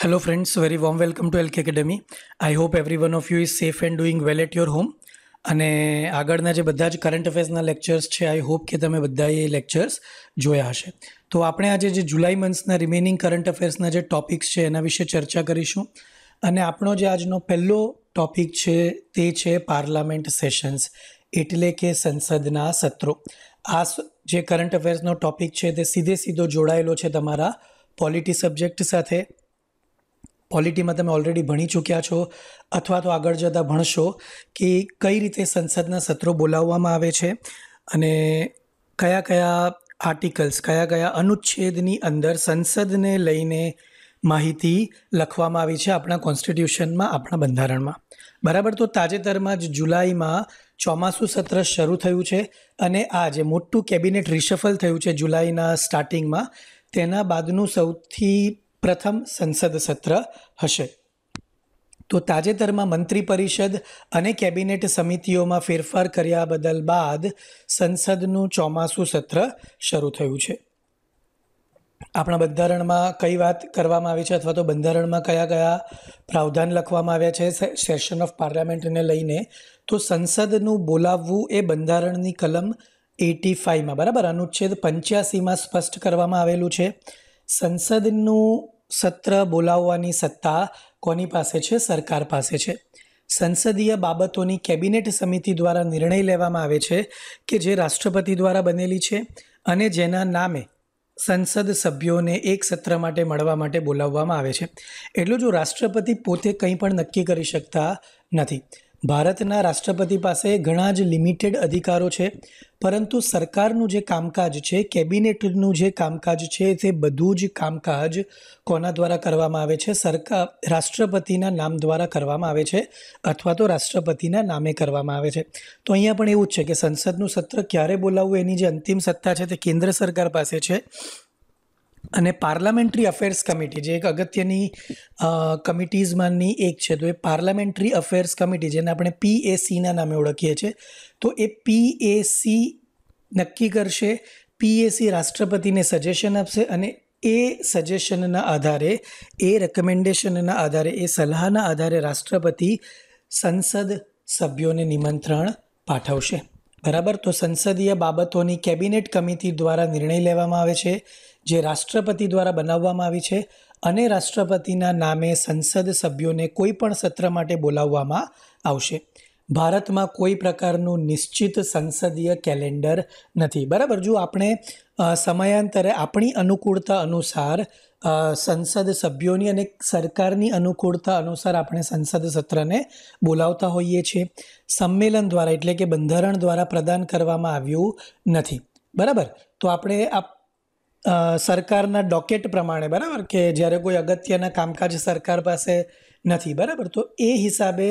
Hello friends very warm welcome to LK Academy. I hope every one of you is safe and doing well at your home. અને આગળના જે બધા જ current અફેર્સના lectures છે I hope કે તમે બધા એ લેક્ચર્સ જોયા હશે તો આપણે આજે જે જુલાઈ મંથના રિમેનિંગ કરંટ અફેર્સના જે ટોપિક્સ છે એના વિશે ચર્ચા કરીશું અને આપણો જે આજનો પહેલો ટોપિક છે તે છે પાર્લામેન્ટ સેશન્સ એટલે કે સંસદના સત્રો આ જે કરંટ અફેર્સનો ટોપિક છે તે સીધે સીધો જોડાયેલો છે તમારા પોલિટી સબ્જેક્ટ સાથે પોલિટીમાં તમે ઓલરેડી ભણી ચૂક્યા છો અથવા તો આગળ જતાં ભણશો કે કઈ રીતે સંસદના સત્રો બોલાવવામાં આવે છે અને કયા કયા આર્ટિકલ્સ કયા કયા અનુચ્છેદની અંદર સંસદને લઈને માહિતી લખવામાં આવી છે આપણા કોન્સ્ટિટ્યુશનમાં આપણા બંધારણમાં બરાબર તો તાજેતરમાં જ જુલાઈમાં ચોમાસું સત્ર શરૂ થયું છે અને આ જે મોટું કેબિનેટ રિશફલ થયું છે જુલાઈના સ્ટાર્ટિંગમાં તેના બાદનું સૌથી પ્રથમ સંસદ સત્ર હશે તો તાજેતરમાં મંત્રી પરિષદ અને કેબિનેટ સમિતિઓમાં ફેરફાર કર્યા બદલ બાદ સંસદનું ચોમાસું સત્ર શરૂ થયું છે આપણા બંધારણમાં કઈ વાત કરવામાં આવી છે અથવા તો બંધારણમાં કયા કયા પ્રાવધાન લખવામાં આવ્યા છે સેશન ઓફ પાર્લામેન્ટને લઈને તો સંસદનું બોલાવવું એ બંધારણની કલમ એટી ફાઇવમાં બરાબર અનુચ્છેદ પંચ્યાસીમાં સ્પષ્ટ કરવામાં આવેલું છે સંસદનું સત્ર બોલાવવાની સત્તા કોની પાસે છે સરકાર પાસે છે સંસદીય બાબતોની કેબિનેટ સમિતિ દ્વારા નિર્ણય લેવામાં આવે છે કે જે રાષ્ટ્રપતિ દ્વારા બનેલી છે અને જેના નામે સંસદ સભ્યોને એક સત્ર માટે મળવા માટે બોલાવવામાં આવે છે એટલું જો રાષ્ટ્રપતિ પોતે કંઈ પણ નક્કી કરી શકતા નથી ભારતના રાષ્ટ્રપતિ પાસે ઘણા જ લિમિટેડ અધિકારો છે પરંતુ સરકારનું જે કામકાજ છે કેબિનેટનું જે કામકાજ છે તે બધું જ કામકાજ કોના દ્વારા કરવામાં આવે છે સરકાર રાષ્ટ્રપતિના નામ દ્વારા કરવામાં આવે છે અથવા તો રાષ્ટ્રપતિના નામે કરવામાં આવે છે તો અહીંયા પણ એવું જ છે કે સંસદનું સત્ર ક્યારે બોલાવવું એની જે અંતિમ સત્તા છે તે કેન્દ્ર સરકાર પાસે છે અને પાર્લામેન્ટરી અફેર્સ કમિટી જે એક અગત્યની કમિટીઝમાંની એક છે તો એ પાર્લામેન્ટરી અફેર્સ કમિટી જેને આપણે પીએસીના નામે ઓળખીએ છીએ તો એ પીએસી નક્કી કરશે પીએસી રાષ્ટ્રપતિને સજેશન આપશે અને એ સજેશનના આધારે એ રેકમેન્ડેશનના આધારે એ સલાહના આધારે રાષ્ટ્રપતિ સંસદ સભ્યોને નિમંત્રણ પાઠવશે બરાબર તો સંસદીય બાબતોની કેબિનેટ કમિટી દ્વારા નિર્ણય લેવામાં આવે છે જે રાષ્ટ્રપતિ દ્વારા બનાવવામાં આવી છે અને રાષ્ટ્રપતિના નામે સંસદ સભ્યોને કોઈ પણ સત્ર માટે બોલાવવામાં આવશે ભારતમાં કોઈ પ્રકારનું નિશ્ચિત સંસદીય કેલેન્ડર નથી બરાબર જો આપણે સમયાંતરે આપણી અનુકૂળતા અનુસાર સંસદ સભ્યોની અને સરકારની અનુકૂળતા અનુસાર આપણે સંસદ સત્રને બોલાવતા હોઈએ છીએ સંમેલન દ્વારા એટલે કે બંધારણ દ્વારા પ્રદાન કરવામાં આવ્યું નથી બરાબર તો આપણે આ સરકારના ડોકેટ પ્રમાણે બરાબર કે જ્યારે કોઈ અગત્યના કામકાજ સરકાર પાસે નથી બરાબર તો એ હિસાબે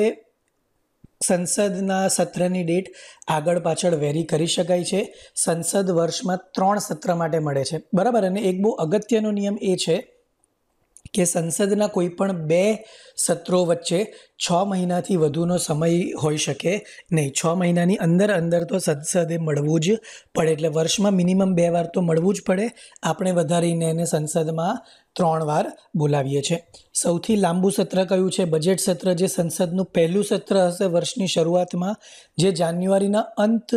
સંસદના સત્રની ડેટ આગળ પાછળ વેરી કરી શકાય છે સંસદ વર્ષમાં ત્રણ સત્ર માટે મળે છે બરાબર અને એક બહુ અગત્યનો નિયમ એ છે કે સંસદના કોઈ પણ બે સત્રો વચ્ચે છ મહિનાથી વધુનો સમય હોઈ શકે નહીં છ મહિનાની અંદર અંદર તો સંસદે મળવું જ પડે એટલે વર્ષમાં મિનિમમ બે વાર તો મળવું જ પડે આપણે વધારીને એને સંસદમાં ત્રણ વાર બોલાવીએ છીએ સૌથી લાંબુ સત્ર કયું છે બજેટ સત્ર જે સંસદનું પહેલું સત્ર હશે વર્ષની શરૂઆતમાં જે જાન્યુઆરીના અંત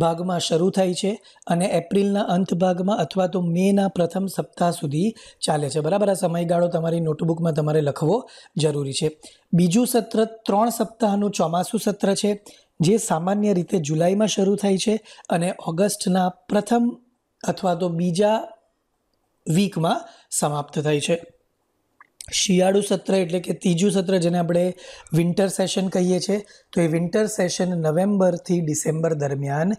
ભાગમાં શરૂ થાય છે અને એપ્રિલના અંત ભાગમાં અથવા તો મેના પ્રથમ સપ્તાહ સુધી ચાલે છે બરાબર આ સમયગાળો તમારી નોટબુકમાં તમારે લખવો જરૂરી છે બીજું સત્ર ત્રણ સપ્તાહનું ચોમાસું સત્ર છે જે સામાન્ય રીતે જુલાઈમાં શરૂ થાય છે અને ઓગસ્ટના પ્રથમ અથવા તો બીજા વીકમાં સમાપ્ત થાય છે શિયાળુ સત્ર એટલે કે ત્રીજું સત્ર જેને આપણે વિન્ટર સેશન કહીએ છીએ તો એ વિન્ટર સેશન નવેમ્બરથી ડિસેમ્બર દરમિયાન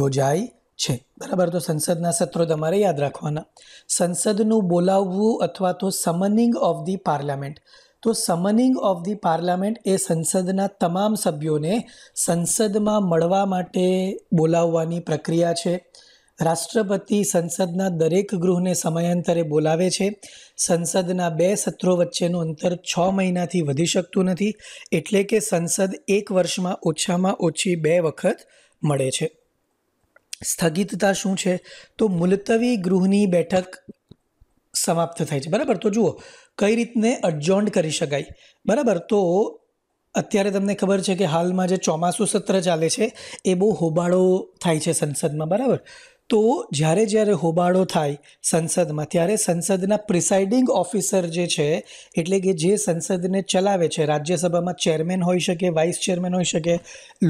યોજાય છે બરાબર તો સંસદના સત્રો તમારે યાદ રાખવાના સંસદનું બોલાવવું અથવા તો સમનિંગ ઓફ ધી પાર્લામેન્ટ તો સમનિંગ ઓફ ધી પાર્લામેન્ટ એ સંસદના તમામ સભ્યોને સંસદમાં મળવા માટે બોલાવવાની પ્રક્રિયા છે રાષ્ટ્રપતિ સંસદના દરેક ગૃહને સમયાંતરે બોલાવે છે સંસદના બે સત્રો વચ્ચેનું અંતર છ મહિનાથી વધી શકતું નથી એટલે કે સંસદ એક વર્ષમાં ઓછામાં ઓછી બે વખત મળે છે સ્થગિતતા શું છે તો મુલતવી ગૃહની બેઠક સમાપ્ત થાય છે બરાબર તો જુઓ કઈ રીતને અડજોન્ડ કરી શકાય બરાબર તો અત્યારે તમને ખબર છે કે હાલમાં જે ચોમાસું સત્ર ચાલે છે એ બહુ હોબાળો થાય છે સંસદમાં બરાબર તો જ્યારે જ્યારે હોબાળો થાય સંસદમાં ત્યારે સંસદના પ્રિસાઇડિંગ ઓફિસર જે છે એટલે કે જે સંસદને ચલાવે છે રાજ્યસભામાં ચેરમેન હોઈ શકે વાઇસ ચેરમેન હોઈ શકે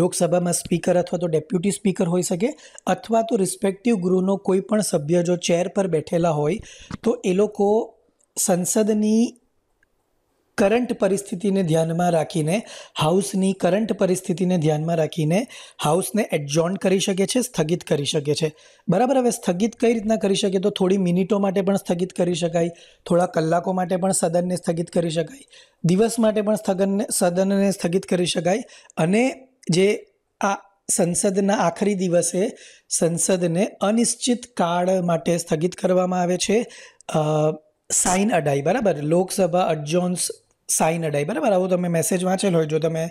લોકસભામાં સ્પીકર અથવા તો ડેપ્યુટી સ્પીકર હોઈ શકે અથવા તો રિસ્પેક્ટિવ ગૃહનો કોઈ પણ સભ્ય જો ચેર પર બેઠેલા હોય તો એ લોકો સંસદની કરંટ પરિસ્થિતિને ધ્યાનમાં રાખીને હાઉસની કરંટ પરિસ્થિતિને ધ્યાનમાં રાખીને હાઉસને એડજોન્ટ કરી શકે છે સ્થગિત કરી શકે છે બરાબર હવે સ્થગિત કઈ રીતના કરી શકે તો થોડી મિનિટો માટે પણ સ્થગિત કરી શકાય થોડા કલાકો માટે પણ સદનને સ્થગિત કરી શકાય દિવસ માટે પણ સ્થગનને સદનને સ્થગિત કરી શકાય અને જે આ સંસદના આખરી દિવસે સંસદને અનિશ્ચિત કાળ માટે સ્થગિત કરવામાં આવે છે સાઇન અડાઈ બરાબર લોકસભા અડજોન્સ સાઈ નડાઈ બરાબર આવું તમે મેસેજ વાંચેલો હોય જો તમે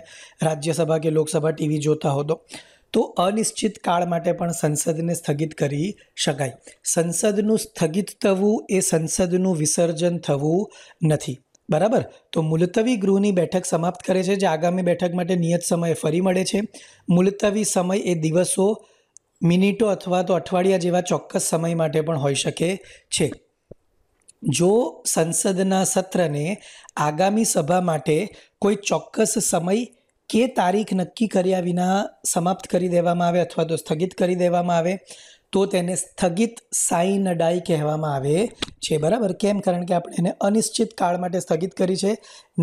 રાજ્યસભા કે લોકસભા ટીવી જોતા હો તો તો અનિશ્ચિત કાળ માટે પણ સંસદને સ્થગિત કરી શકાય સંસદનું સ્થગિત થવું એ સંસદનું વિસર્જન થવું નથી બરાબર તો મુલતવી ગૃહની બેઠક સમાપ્ત કરે છે જે આગામી બેઠક માટે નિયત સમયે ફરી મળે છે મુલતવી સમય એ દિવસો મિનિટો અથવા તો અઠવાડિયા જેવા ચોક્કસ સમય માટે પણ હોઈ શકે છે જો સંસદના સત્રને આગામી સભા માટે કોઈ ચોક્કસ સમય કે તારીખ નક્કી કર્યા વિના સમાપ્ત કરી દેવામાં આવે અથવા તો સ્થગિત કરી દેવામાં આવે તો તેને સ્થગિત સાઈન સાઈનડાઈ કહેવામાં આવે છે બરાબર કેમ કારણ કે આપણે એને અનિશ્ચિત કાળ માટે સ્થગિત કરી છે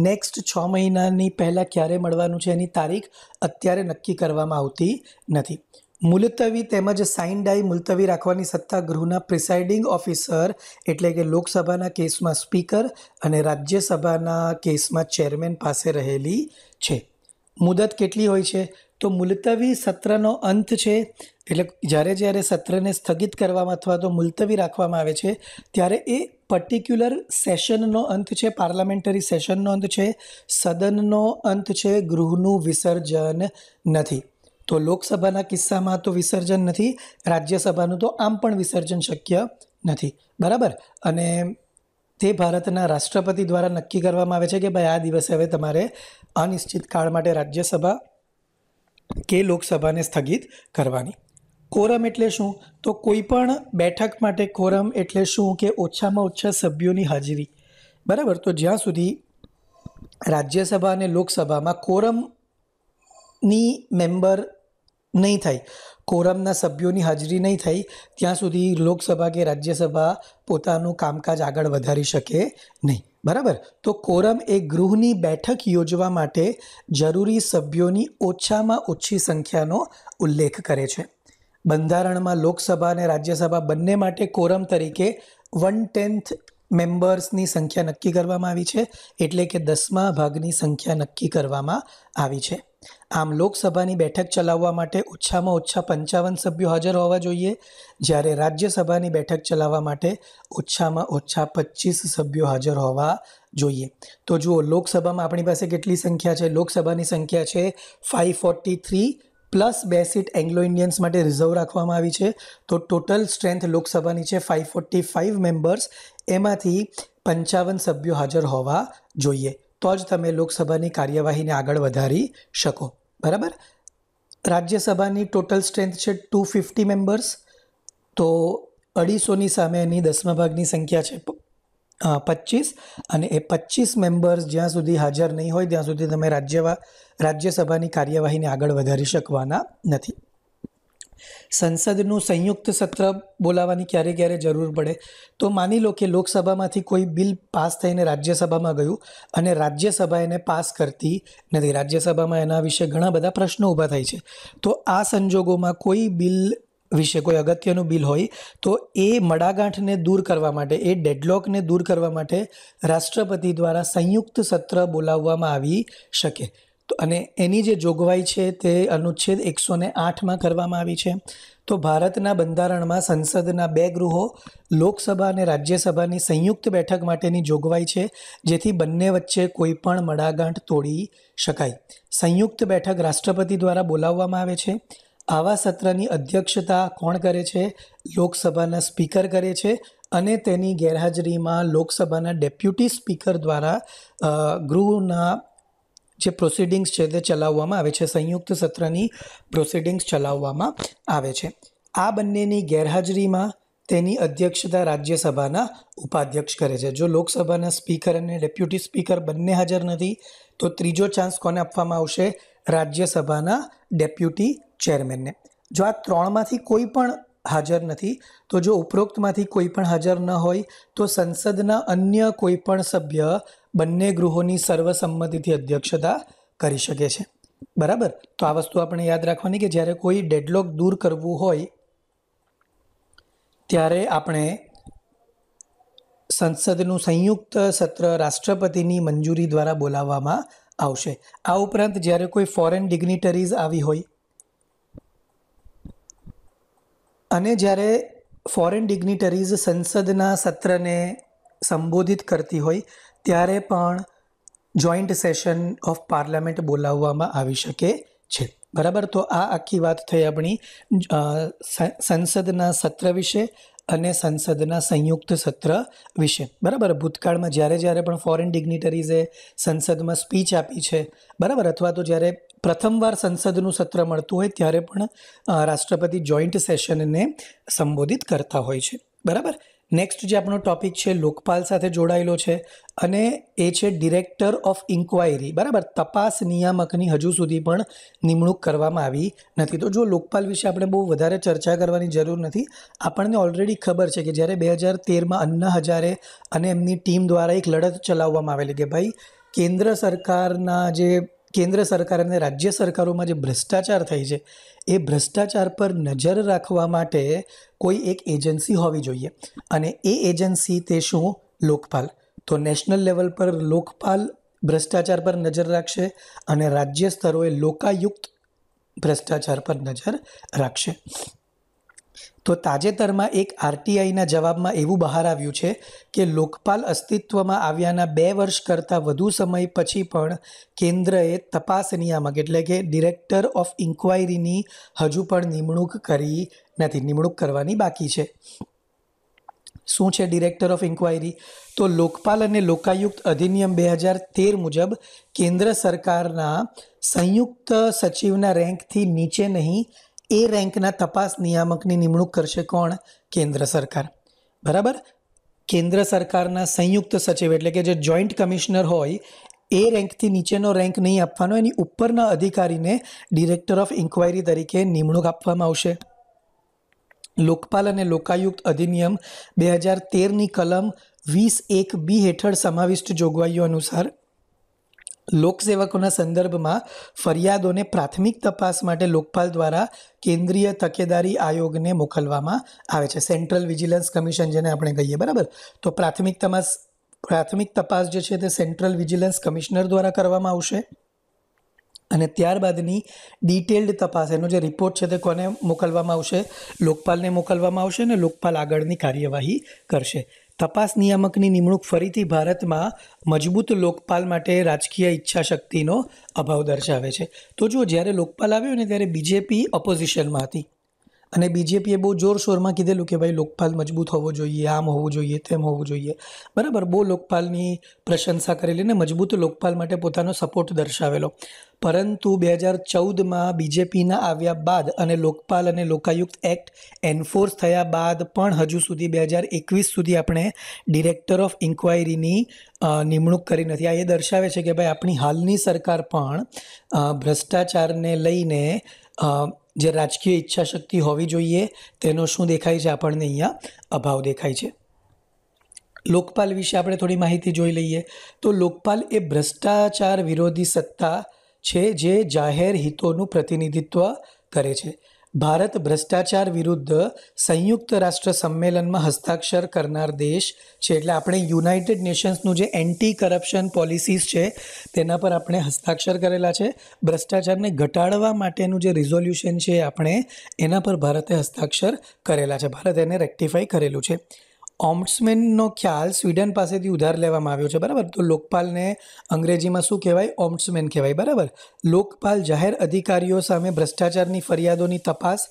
નેક્સ્ટ છ મહિનાની પહેલાં ક્યારે મળવાનું છે એની તારીખ અત્યારે નક્કી કરવામાં આવતી નથી મુલતવી તેમજ સાઇન ડાઈ મુલતવી રાખવાની સત્તા ગૃહના પ્રિસાઇડિંગ ઓફિસર એટલે કે લોકસભાના કેસમાં સ્પીકર અને રાજ્યસભાના કેસમાં ચેરમેન પાસે રહેલી છે મુદત કેટલી હોય છે તો મુલતવી સત્રનો અંત છે એટલે જ્યારે જ્યારે સત્રને સ્થગિત કરવામાં અથવા તો મુલતવી રાખવામાં આવે છે ત્યારે એ પર્ટિક્યુલર સેશનનો અંત છે પાર્લામેન્ટરી સેશનનો અંત છે સદનનો અંત છે ગૃહનું વિસર્જન નથી તો લોકસભાના કિસ્સામાં તો વિસર્જન નથી રાજ્યસભાનું તો આમ પણ વિસર્જન શક્ય નથી બરાબર અને તે ભારતના રાષ્ટ્રપતિ દ્વારા નક્કી કરવામાં આવે છે કે ભાઈ આ દિવસે હવે તમારે અનિશ્ચિત કાળ માટે રાજ્યસભા કે લોકસભાને સ્થગિત કરવાની કોરમ એટલે શું તો કોઈ પણ બેઠક માટે કોરમ એટલે શું કે ઓછામાં ઓછા સભ્યોની હાજરી બરાબર તો જ્યાં સુધી રાજ્યસભા અને લોકસભામાં કોરમ ની મેમ્બર નહીં થાય કોરમના સભ્યોની હાજરી નહીં થઈ ત્યાં સુધી લોકસભા કે રાજ્યસભા પોતાનું કામકાજ આગળ વધારી શકે નહીં બરાબર તો કોરમ એ ગૃહની બેઠક યોજવા માટે જરૂરી સભ્યોની ઓછામાં ઓછી સંખ્યાનો ઉલ્લેખ કરે છે બંધારણમાં લોકસભા અને રાજ્યસભા બંને માટે કોરમ તરીકે વન ટેન્થ મેમ્બર્સની સંખ્યા નક્કી કરવામાં આવી છે એટલે કે દસમા ભાગની સંખ્યા નક્કી કરવામાં આવી છે આમ લોકસભાની બેઠક ચલાવવા માટે ઓછામાં ઓછા પંચાવન સભ્યો હાજર હોવા જોઈએ જ્યારે રાજ્યસભાની બેઠક ચલાવવા માટે ઓછામાં ઓછા પચીસ સભ્યો હાજર હોવા જોઈએ તો જુઓ લોકસભામાં આપણી પાસે કેટલી સંખ્યા છે લોકસભાની સંખ્યા છે ફાઇવ ફોર્ટી થ્રી પ્લસ બે સીટ એંગ્લો ઇન્ડિયન્સ માટે રિઝર્વ રાખવામાં આવી છે તો ટોટલ સ્ટ્રેન્થ લોકસભાની છે ફાઇવ ફોર્ટી ફાઇવ મેમ્બર્સ એમાંથી પંચાવન સભ્યો હાજર હોવા જોઈએ તો જ તમે લોકસભાની કાર્યવાહીને આગળ વધારી શકો બરાબર રાજ્યસભાની ટોટલ સ્ટ્રેન્થ છે ટુ ફિફ્ટી મેમ્બર્સ તો અઢીસોની સામે એની દસમા ભાગની સંખ્યા છે પચીસ અને એ પચીસ મેમ્બર્સ જ્યાં સુધી હાજર નહીં હોય ત્યાં સુધી તમે રાજ્યવા રાજ્યસભાની કાર્યવાહીને આગળ વધારી શકવાના નથી સંસદનું સંયુક્ત સત્ર બોલાવવાની ક્યારે ક્યારે જરૂર પડે તો માની લો કે લોકસભામાંથી કોઈ બિલ પાસ થઈને રાજ્યસભામાં ગયું અને રાજ્યસભા એને પાસ કરતી નથી રાજ્યસભામાં એના વિશે ઘણા બધા પ્રશ્નો ઊભા થાય છે તો આ સંજોગોમાં કોઈ બિલ વિશે કોઈ અગત્યનું બિલ હોય તો એ મડાગાંઠને દૂર કરવા માટે એ ડેડલોકને દૂર કરવા માટે રાષ્ટ્રપતિ દ્વારા સંયુક્ત સત્ર બોલાવવામાં આવી શકે અને એની જે જોગવાઈ છે તે અનુચ્છેદ એકસો ને આઠમાં કરવામાં આવી છે તો ભારતના બંધારણમાં સંસદના બે ગૃહો લોકસભા અને રાજ્યસભાની સંયુક્ત બેઠક માટેની જોગવાઈ છે જેથી બંને વચ્ચે કોઈપણ મડાગાંઠ તોડી શકાય સંયુક્ત બેઠક રાષ્ટ્રપતિ દ્વારા બોલાવવામાં આવે છે આવા સત્રની અધ્યક્ષતા કોણ કરે છે લોકસભાના સ્પીકર કરે છે અને તેની ગેરહાજરીમાં લોકસભાના ડેપ્યુટી સ્પીકર દ્વારા ગૃહના જે પ્રોસિડિંગ્સ છે તે ચલાવવામાં આવે છે સંયુક્ત સત્રની પ્રોસિડિંગ્સ ચલાવવામાં આવે છે આ બંનેની ગેરહાજરીમાં તેની અધ્યક્ષતા રાજ્યસભાના ઉપાધ્યક્ષ કરે છે જો લોકસભાના સ્પીકર અને ડેપ્યુટી સ્પીકર બંને હાજર નથી તો ત્રીજો ચાન્સ કોને આપવામાં આવશે રાજ્યસભાના ડેપ્યુટી ચેરમેનને જો આ ત્રણમાંથી કોઈ પણ હાજર નથી તો જો ઉપરોક્તમાંથી કોઈ પણ હાજર ન હોય તો સંસદના અન્ય કોઈ પણ સભ્ય બંને ગૃહોની સર્વસંમતિથી અધ્યક્ષતા કરી શકે છે બરાબર તો આ વસ્તુ આપણે યાદ રાખવાની કે જ્યારે કોઈ ડેડલોક દૂર કરવું હોય ત્યારે આપણે સંસદનું સંયુક્ત સત્ર રાષ્ટ્રપતિની મંજૂરી દ્વારા બોલાવવામાં આવશે આ ઉપરાંત જ્યારે કોઈ ફોરેન ડિગ્નિટરીઝ આવી હોય અને જ્યારે ફોરેન ડિગ્નિટરીઝ સંસદના સત્રને સંબોધિત કરતી હોય ત્યારે પણ જોઈન્ટ સેશન ઓફ પાર્લામેન્ટ બોલાવવામાં આવી શકે છે બરાબર તો આ આખી વાત થઈ આપણી સંસદના સત્ર વિશે અને સંસદના સંયુક્ત સત્ર વિશે બરાબર ભૂતકાળમાં જ્યારે જ્યારે પણ ફોરેન ડિગ્નિટરીઝે સંસદમાં સ્પીચ આપી છે બરાબર અથવા તો જ્યારે પ્રથમવાર સંસદનું સત્ર મળતું હોય ત્યારે પણ રાષ્ટ્રપતિ જોઈન્ટ સેશનને સંબોધિત કરતા હોય છે બરાબર નેક્સ્ટ જે આપણો ટોપિક છે લોકપાલ સાથે જોડાયેલો છે અને એ છે ડિરેક્ટર ઓફ ઇન્ક્વાયરી બરાબર તપાસ નિયામકની હજુ સુધી પણ નિમણૂક કરવામાં આવી નથી તો જો લોકપાલ વિશે આપણે બહુ વધારે ચર્ચા કરવાની જરૂર નથી આપણને ઓલરેડી ખબર છે કે જ્યારે બે હજાર તેરમાં અન્ના હજારે અને એમની ટીમ દ્વારા એક લડત ચલાવવામાં આવેલી કે ભાઈ કેન્દ્ર સરકારના જે કેન્દ્ર સરકાર અને રાજ્ય સરકારોમાં જે ભ્રષ્ટાચાર થઈ છે એ ભ્રષ્ટાચાર પર નજર રાખવા માટે કોઈ એક એજન્સી હોવી જોઈએ અને એ એજન્સી તે શું લોકપાલ તો નેશનલ લેવલ પર લોકપાલ ભ્રષ્ટાચાર પર નજર રાખશે અને રાજ્ય સ્તરોએ લોકાયુક્ત ભ્રષ્ટાચાર પર નજર રાખશે તો તાજેતરમાં એક આરટીઆઈના જવાબમાં એવું બહાર આવ્યું છે કે લોકપાલ અસ્તિત્વમાં આવ્યાના બે વર્ષ કરતાં વધુ સમય પછી પણ કેન્દ્રએ તપાસ નિયામક એટલે કે ડિરેક્ટર ઓફ ઇન્ક્વાયરીની હજુ પણ નિમણૂક કરી નથી નિમણૂક કરવાની બાકી છે શું છે ડિરેક્ટર ઓફ ઇન્ક્વાયરી તો લોકપાલ અને લોકાયુક્ત અધિનિયમ બે હજાર તેર મુજબ કેન્દ્ર સરકારના સંયુક્ત સચિવના રેન્કથી નીચે નહીં એ રેન્કના તપાસ નિયામકની નિમણૂક કરશે કોણ કેન્દ્ર સરકાર બરાબર કેન્દ્ર સરકારના સંયુક્ત સચિવ એટલે કે જે જોઈન્ટ કમિશનર હોય એ રેન્કથી નીચેનો રેન્ક નહીં આપવાનો એની ઉપરના અધિકારીને ડિરેક્ટર ઓફ ઇન્ક્વાયરી તરીકે નિમણૂક આપવામાં આવશે લોકપાલ અને લોકાયુક્ત અધિનિયમ બે હજાર તેરની કલમ વીસ એક બી હેઠળ સમાવિષ્ટ જોગવાઈઓ અનુસાર લોકસેવકોના સંદર્ભમાં ફરિયાદોને પ્રાથમિક તપાસ માટે લોકપાલ દ્વારા કેન્દ્રીય તકેદારી આયોગને મોકલવામાં આવે છે સેન્ટ્રલ વિજિલન્સ કમિશન જેને આપણે કહીએ બરાબર તો પ્રાથમિક તપાસ પ્રાથમિક તપાસ જે છે તે સેન્ટ્રલ વિજિલન્સ કમિશનર દ્વારા કરવામાં આવશે અને ત્યારબાદની ડિટેલ્ડ તપાસ એનો જે રિપોર્ટ છે તે કોને મોકલવામાં આવશે લોકપાલને મોકલવામાં આવશે અને લોકપાલ આગળની કાર્યવાહી કરશે તપાસ નિયામકની નિમણૂક ફરીથી ભારતમાં મજબૂત લોકપાલ માટે રાજકીય ઈચ્છાશક્તિનો અભાવ દર્શાવે છે તો જો જ્યારે લોકપાલ આવ્યો ને ત્યારે બીજેપી ઓપોઝિશનમાં હતી અને બીજેપીએ બહુ જોરશોરમાં કીધેલું કે ભાઈ લોકપાલ મજબૂત હોવો જોઈએ આમ હોવું જોઈએ તેમ હોવું જોઈએ બરાબર બહુ લોકપાલની પ્રશંસા કરેલી અને મજબૂત લોકપાલ માટે પોતાનો સપોર્ટ દર્શાવેલો પરંતુ બે હજાર ચૌદમાં બીજેપીના આવ્યા બાદ અને લોકપાલ અને લોકાયુક્ત એક્ટ એન્ફોર્સ થયા બાદ પણ હજુ સુધી બે હજાર એકવીસ સુધી આપણે ડિરેક્ટર ઓફ ઇન્ક્વાયરીની નિમણૂક કરી નથી આ એ દર્શાવે છે કે ભાઈ આપણી હાલની સરકાર પણ ભ્રષ્ટાચારને લઈને જે રાજકીય ઈચ્છાશક્તિ હોવી જોઈએ તેનો શું દેખાય છે આપણને અહીંયા અભાવ દેખાય છે લોકપાલ વિશે આપણે થોડી માહિતી જોઈ લઈએ તો લોકપાલ એ ભ્રષ્ટાચાર વિરોધી સત્તા છે જે જાહેર હિતોનું પ્રતિનિધિત્વ કરે છે ભારત ભ્રષ્ટાચાર વિરુદ્ધ સંયુક્ત રાષ્ટ્ર સંમેલનમાં હસ્તાક્ષર કરનાર દેશ છે એટલે આપણે યુનાઇટેડ નેશન્સનું જે એન્ટી કરપ્શન પોલિસીસ છે તેના પર આપણે હસ્તાક્ષર કરેલા છે ભ્રષ્ટાચારને ઘટાડવા માટેનું જે રિઝોલ્યુશન છે આપણે એના પર ભારતે હસ્તાક્ષર કરેલા છે ભારત એને રેક્ટિફાઈ કરેલું છે ઓમ્ટ્સમેનનો ખ્યાલ સ્વીડન પાસેથી ઉધાર લેવામાં આવ્યો છે બરાબર તો લોકપાલને અંગ્રેજીમાં શું કહેવાય ઓમ્ટ્સમેન કહેવાય બરાબર લોકપાલ જાહેર અધિકારીઓ સામે ભ્રષ્ટાચારની ફરિયાદોની તપાસ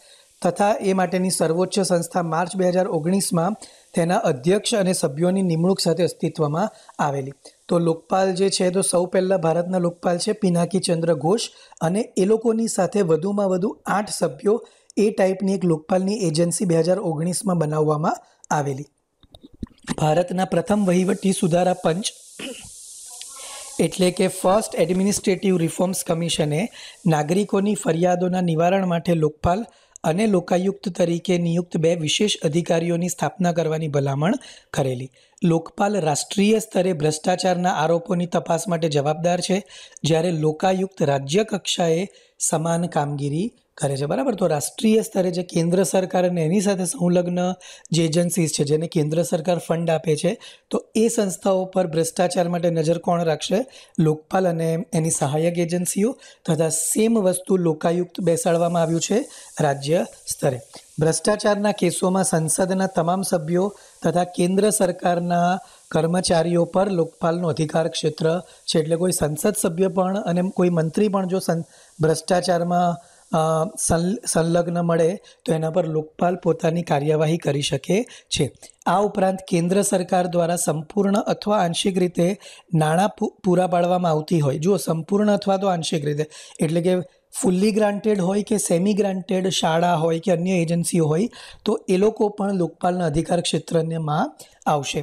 તથા એ માટેની સર્વોચ્ચ સંસ્થા માર્ચ બે હજાર ઓગણીસમાં તેના અધ્યક્ષ અને સભ્યોની નિમણૂક સાથે અસ્તિત્વમાં આવેલી તો લોકપાલ જે છે તો સૌ પહેલાં ભારતના લોકપાલ છે પિનાકી ચંદ્ર ઘોષ અને એ લોકોની સાથે વધુમાં વધુ આઠ સભ્યો એ ટાઈપની એક લોકપાલની એજન્સી બે હજાર ઓગણીસમાં બનાવવામાં આવેલી ભારતના પ્રથમ વહીવટી સુધારા પંચ એટલે કે ફર્સ્ટ એડમિનિસ્ટ્રેટિવ રિફોર્મ્સ કમિશને નાગરિકોની ફરિયાદોના નિવારણ માટે લોકપાલ અને લોકાયુક્ત તરીકે નિયુક્ત બે વિશેષ અધિકારીઓની સ્થાપના કરવાની ભલામણ કરેલી લોકપાલ રાષ્ટ્રીય સ્તરે ભ્રષ્ટાચારના આરોપોની તપાસ માટે જવાબદાર છે જ્યારે લોકાયુક્ત રાજ્ય કક્ષાએ સમાન કામગીરી કરે છે બરાબર તો રાષ્ટ્રીય સ્તરે જે કેન્દ્ર સરકાર અને એની સાથે સંલગ્ન જે એજન્સીઝ છે જેને કેન્દ્ર સરકાર ફંડ આપે છે તો એ સંસ્થાઓ પર ભ્રષ્ટાચાર માટે નજર કોણ રાખશે લોકપાલ અને એની સહાયક એજન્સીઓ તથા સેમ વસ્તુ લોકાયુક્ત બેસાડવામાં આવ્યું છે રાજ્ય સ્તરે ભ્રષ્ટાચારના કેસોમાં સંસદના તમામ સભ્યો તથા કેન્દ્ર સરકારના કર્મચારીઓ પર લોકપાલનો અધિકાર ક્ષેત્ર છે એટલે કોઈ સંસદ સભ્ય પણ અને કોઈ મંત્રી પણ જો સં ભ્રષ્ટાચારમાં સંલગ્ન મળે તો એના પર લોકપાલ પોતાની કાર્યવાહી કરી શકે છે આ ઉપરાંત કેન્દ્ર સરકાર દ્વારા સંપૂર્ણ અથવા આંશિક રીતે નાણાં પૂરા પાડવામાં આવતી હોય જુઓ સંપૂર્ણ અથવા તો આંશિક રીતે એટલે કે ફૂલ્લી ગ્રાન્ટેડ હોય કે સેમી ગ્રાન્ટેડ શાળા હોય કે અન્ય એજન્સીઓ હોય તો એ લોકો પણ લોકપાલના અધિકાર ક્ષેત્રમાં આવશે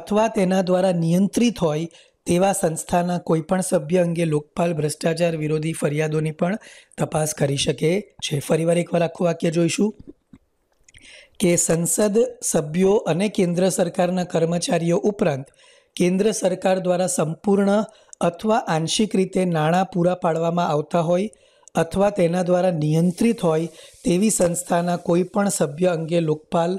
અથવા તેના દ્વારા નિયંત્રિત હોય તેવા સંસ્થાના કોઈપણ સભ્ય અંગે લોકપાલ ભ્રષ્ટાચાર વિરોધી ફરિયાદોની પણ તપાસ કરી શકે છે ફરીવાર એકવાર આખું વાક્ય જોઈશું કે સંસદ સભ્યો અને કેન્દ્ર સરકારના કર્મચારીઓ ઉપરાંત કેન્દ્ર સરકાર દ્વારા સંપૂર્ણ અથવા આંશિક રીતે નાણાં પૂરા પાડવામાં આવતા હોય અથવા તેના દ્વારા નિયંત્રિત હોય તેવી સંસ્થાના કોઈપણ સભ્ય અંગે લોકપાલ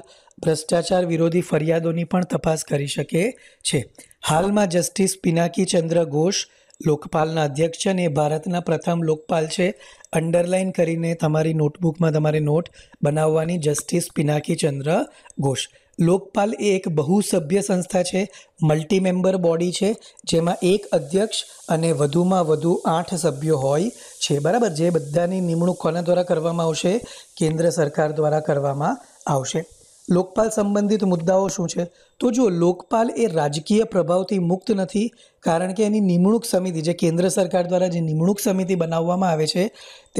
ભ્રષ્ટાચાર વિરોધી ફરિયાદોની પણ તપાસ કરી શકે છે હાલમાં જસ્ટિસ પિનાકી ચંદ્ર ઘોષ લોકપાલના અધ્યક્ષ છે અને એ ભારતના પ્રથમ લોકપાલ છે અંડરલાઇન કરીને તમારી નોટબુકમાં તમારે નોટ બનાવવાની જસ્ટિસ પિનાકી ચંદ્ર ઘોષ લોકપાલ એ એક બહુસભ્ય સંસ્થા છે મલ્ટી મેમ્બર બોડી છે જેમાં એક અધ્યક્ષ અને વધુમાં વધુ આઠ સભ્યો હોય છે બરાબર જે બધાની નિમણૂક કોના દ્વારા કરવામાં આવશે કેન્દ્ર સરકાર દ્વારા કરવામાં આવશે લોકપાલ સંબંધિત મુદ્દાઓ શું છે તો જો લોકપાલ એ રાજકીય પ્રભાવથી મુક્ત નથી કારણ કે એની નિમણૂક સમિતિ જે કેન્દ્ર સરકાર દ્વારા જે નિમણૂક સમિતિ બનાવવામાં આવે છે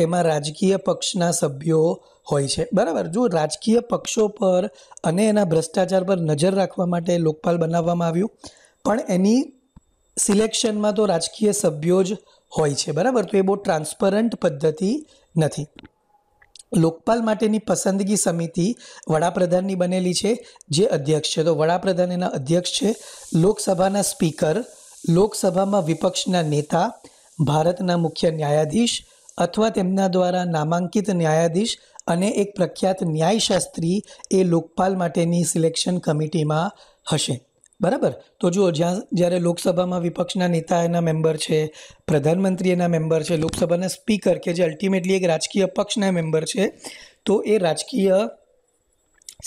તેમાં રાજકીય પક્ષના સભ્યો હોય છે બરાબર જો રાજકીય પક્ષો પર અને એના ભ્રષ્ટાચાર પર નજર રાખવા માટે લોકપાલ બનાવવામાં આવ્યું પણ એની સિલેક્શનમાં તો રાજકીય સભ્યો જ હોય છે બરાબર તો એ બહુ ટ્રાન્સપરન્ટ પદ્ધતિ નથી લોકપાલ માટેની પસંદગી સમિતિ વડાપ્રધાનની બનેલી છે જે અધ્યક્ષ છે તો વડાપ્રધાન એના અધ્યક્ષ છે લોકસભાના સ્પીકર લોકસભામાં વિપક્ષના નેતા ભારતના મુખ્ય ન્યાયાધીશ અથવા તેમના દ્વારા નામાંકિત ન્યાયાધીશ અને એક પ્રખ્યાત ન્યાયશાસ્ત્રી એ લોકપાલ માટેની સિલેક્શન કમિટીમાં હશે બરાબર તો જુઓ જ્યાં જ્યારે લોકસભામાં વિપક્ષના નેતા એના મેમ્બર છે પ્રધાનમંત્રી એના મેમ્બર છે લોકસભાના સ્પીકર કે જે અલ્ટિમેટલી એક રાજકીય પક્ષના મેમ્બર છે તો એ રાજકીય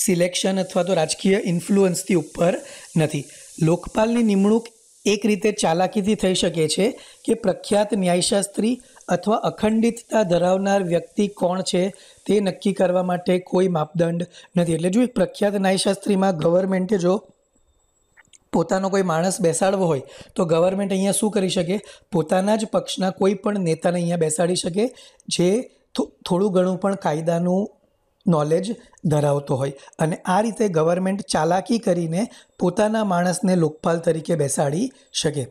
સિલેક્શન અથવા તો રાજકીય ઇન્ફ્લુઅન્સથી ઉપર નથી લોકપાલની નિમણૂક એક રીતે ચાલાકીથી થઈ શકે છે કે પ્રખ્યાત ન્યાયશાસ્ત્રી અથવા અખંડિતતા ધરાવનાર વ્યક્તિ કોણ છે તે નક્કી કરવા માટે કોઈ માપદંડ નથી એટલે જો એક પ્રખ્યાત ન્યાયશાસ્ત્રીમાં ગવર્મેન્ટે જો પોતાનો કોઈ માણસ બેસાડવો હોય તો ગવર્મેન્ટ અહીંયા શું કરી શકે પોતાના જ પક્ષના કોઈ પણ નેતાને અહીંયા બેસાડી શકે જે થોડું ઘણું પણ કાયદાનું નોલેજ ધરાવતો હોય અને આ રીતે ગવર્મેન્ટ ચાલાકી કરીને પોતાના માણસને લોકપાલ તરીકે બેસાડી શકે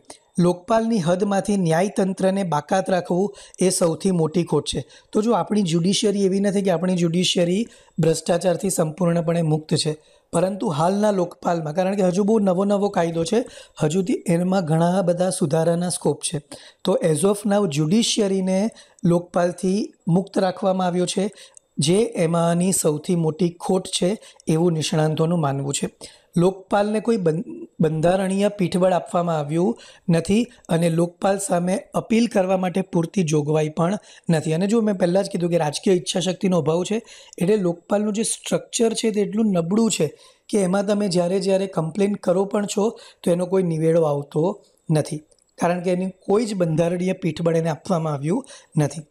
લોકપાલની હદમાંથી ન્યાયતંત્રને બાકાત રાખવું એ સૌથી મોટી ખોટ છે તો જો આપણી જ્યુડિશિયરી એવી નથી કે આપણી જ્યુડિશિયરી ભ્રષ્ટાચારથી સંપૂર્ણપણે મુક્ત છે પરંતુ હાલના લોકપાલમાં કારણ કે હજુ બહુ નવો નવો કાયદો છે હજુથી એમાં ઘણા બધા સુધારાના સ્કોપ છે તો એઝ ઓફ નાવ જ્યુડિશિયરીને લોકપાલથી મુક્ત રાખવામાં આવ્યો છે જે એમાંની સૌથી મોટી ખોટ છે એવું નિષ્ણાંતોનું માનવું છે લોકપાલને કોઈ બંધારણીય પીઠબળ આપવામાં આવ્યું નથી અને લોકપાલ સામે અપીલ કરવા માટે પૂરતી જોગવાઈ પણ નથી અને જો મેં પહેલાં જ કીધું કે રાજકીય ઈચ્છાશક્તિનો અભાવ છે એટલે લોકપાલનું જે સ્ટ્રક્ચર છે તે એટલું નબળું છે કે એમાં તમે જ્યારે જ્યારે કમ્પ્લેન કરો પણ છો તો એનો કોઈ નિવેડો આવતો નથી કારણ કે એની કોઈ જ બંધારણીય પીઠબળ એને આપવામાં આવ્યું નથી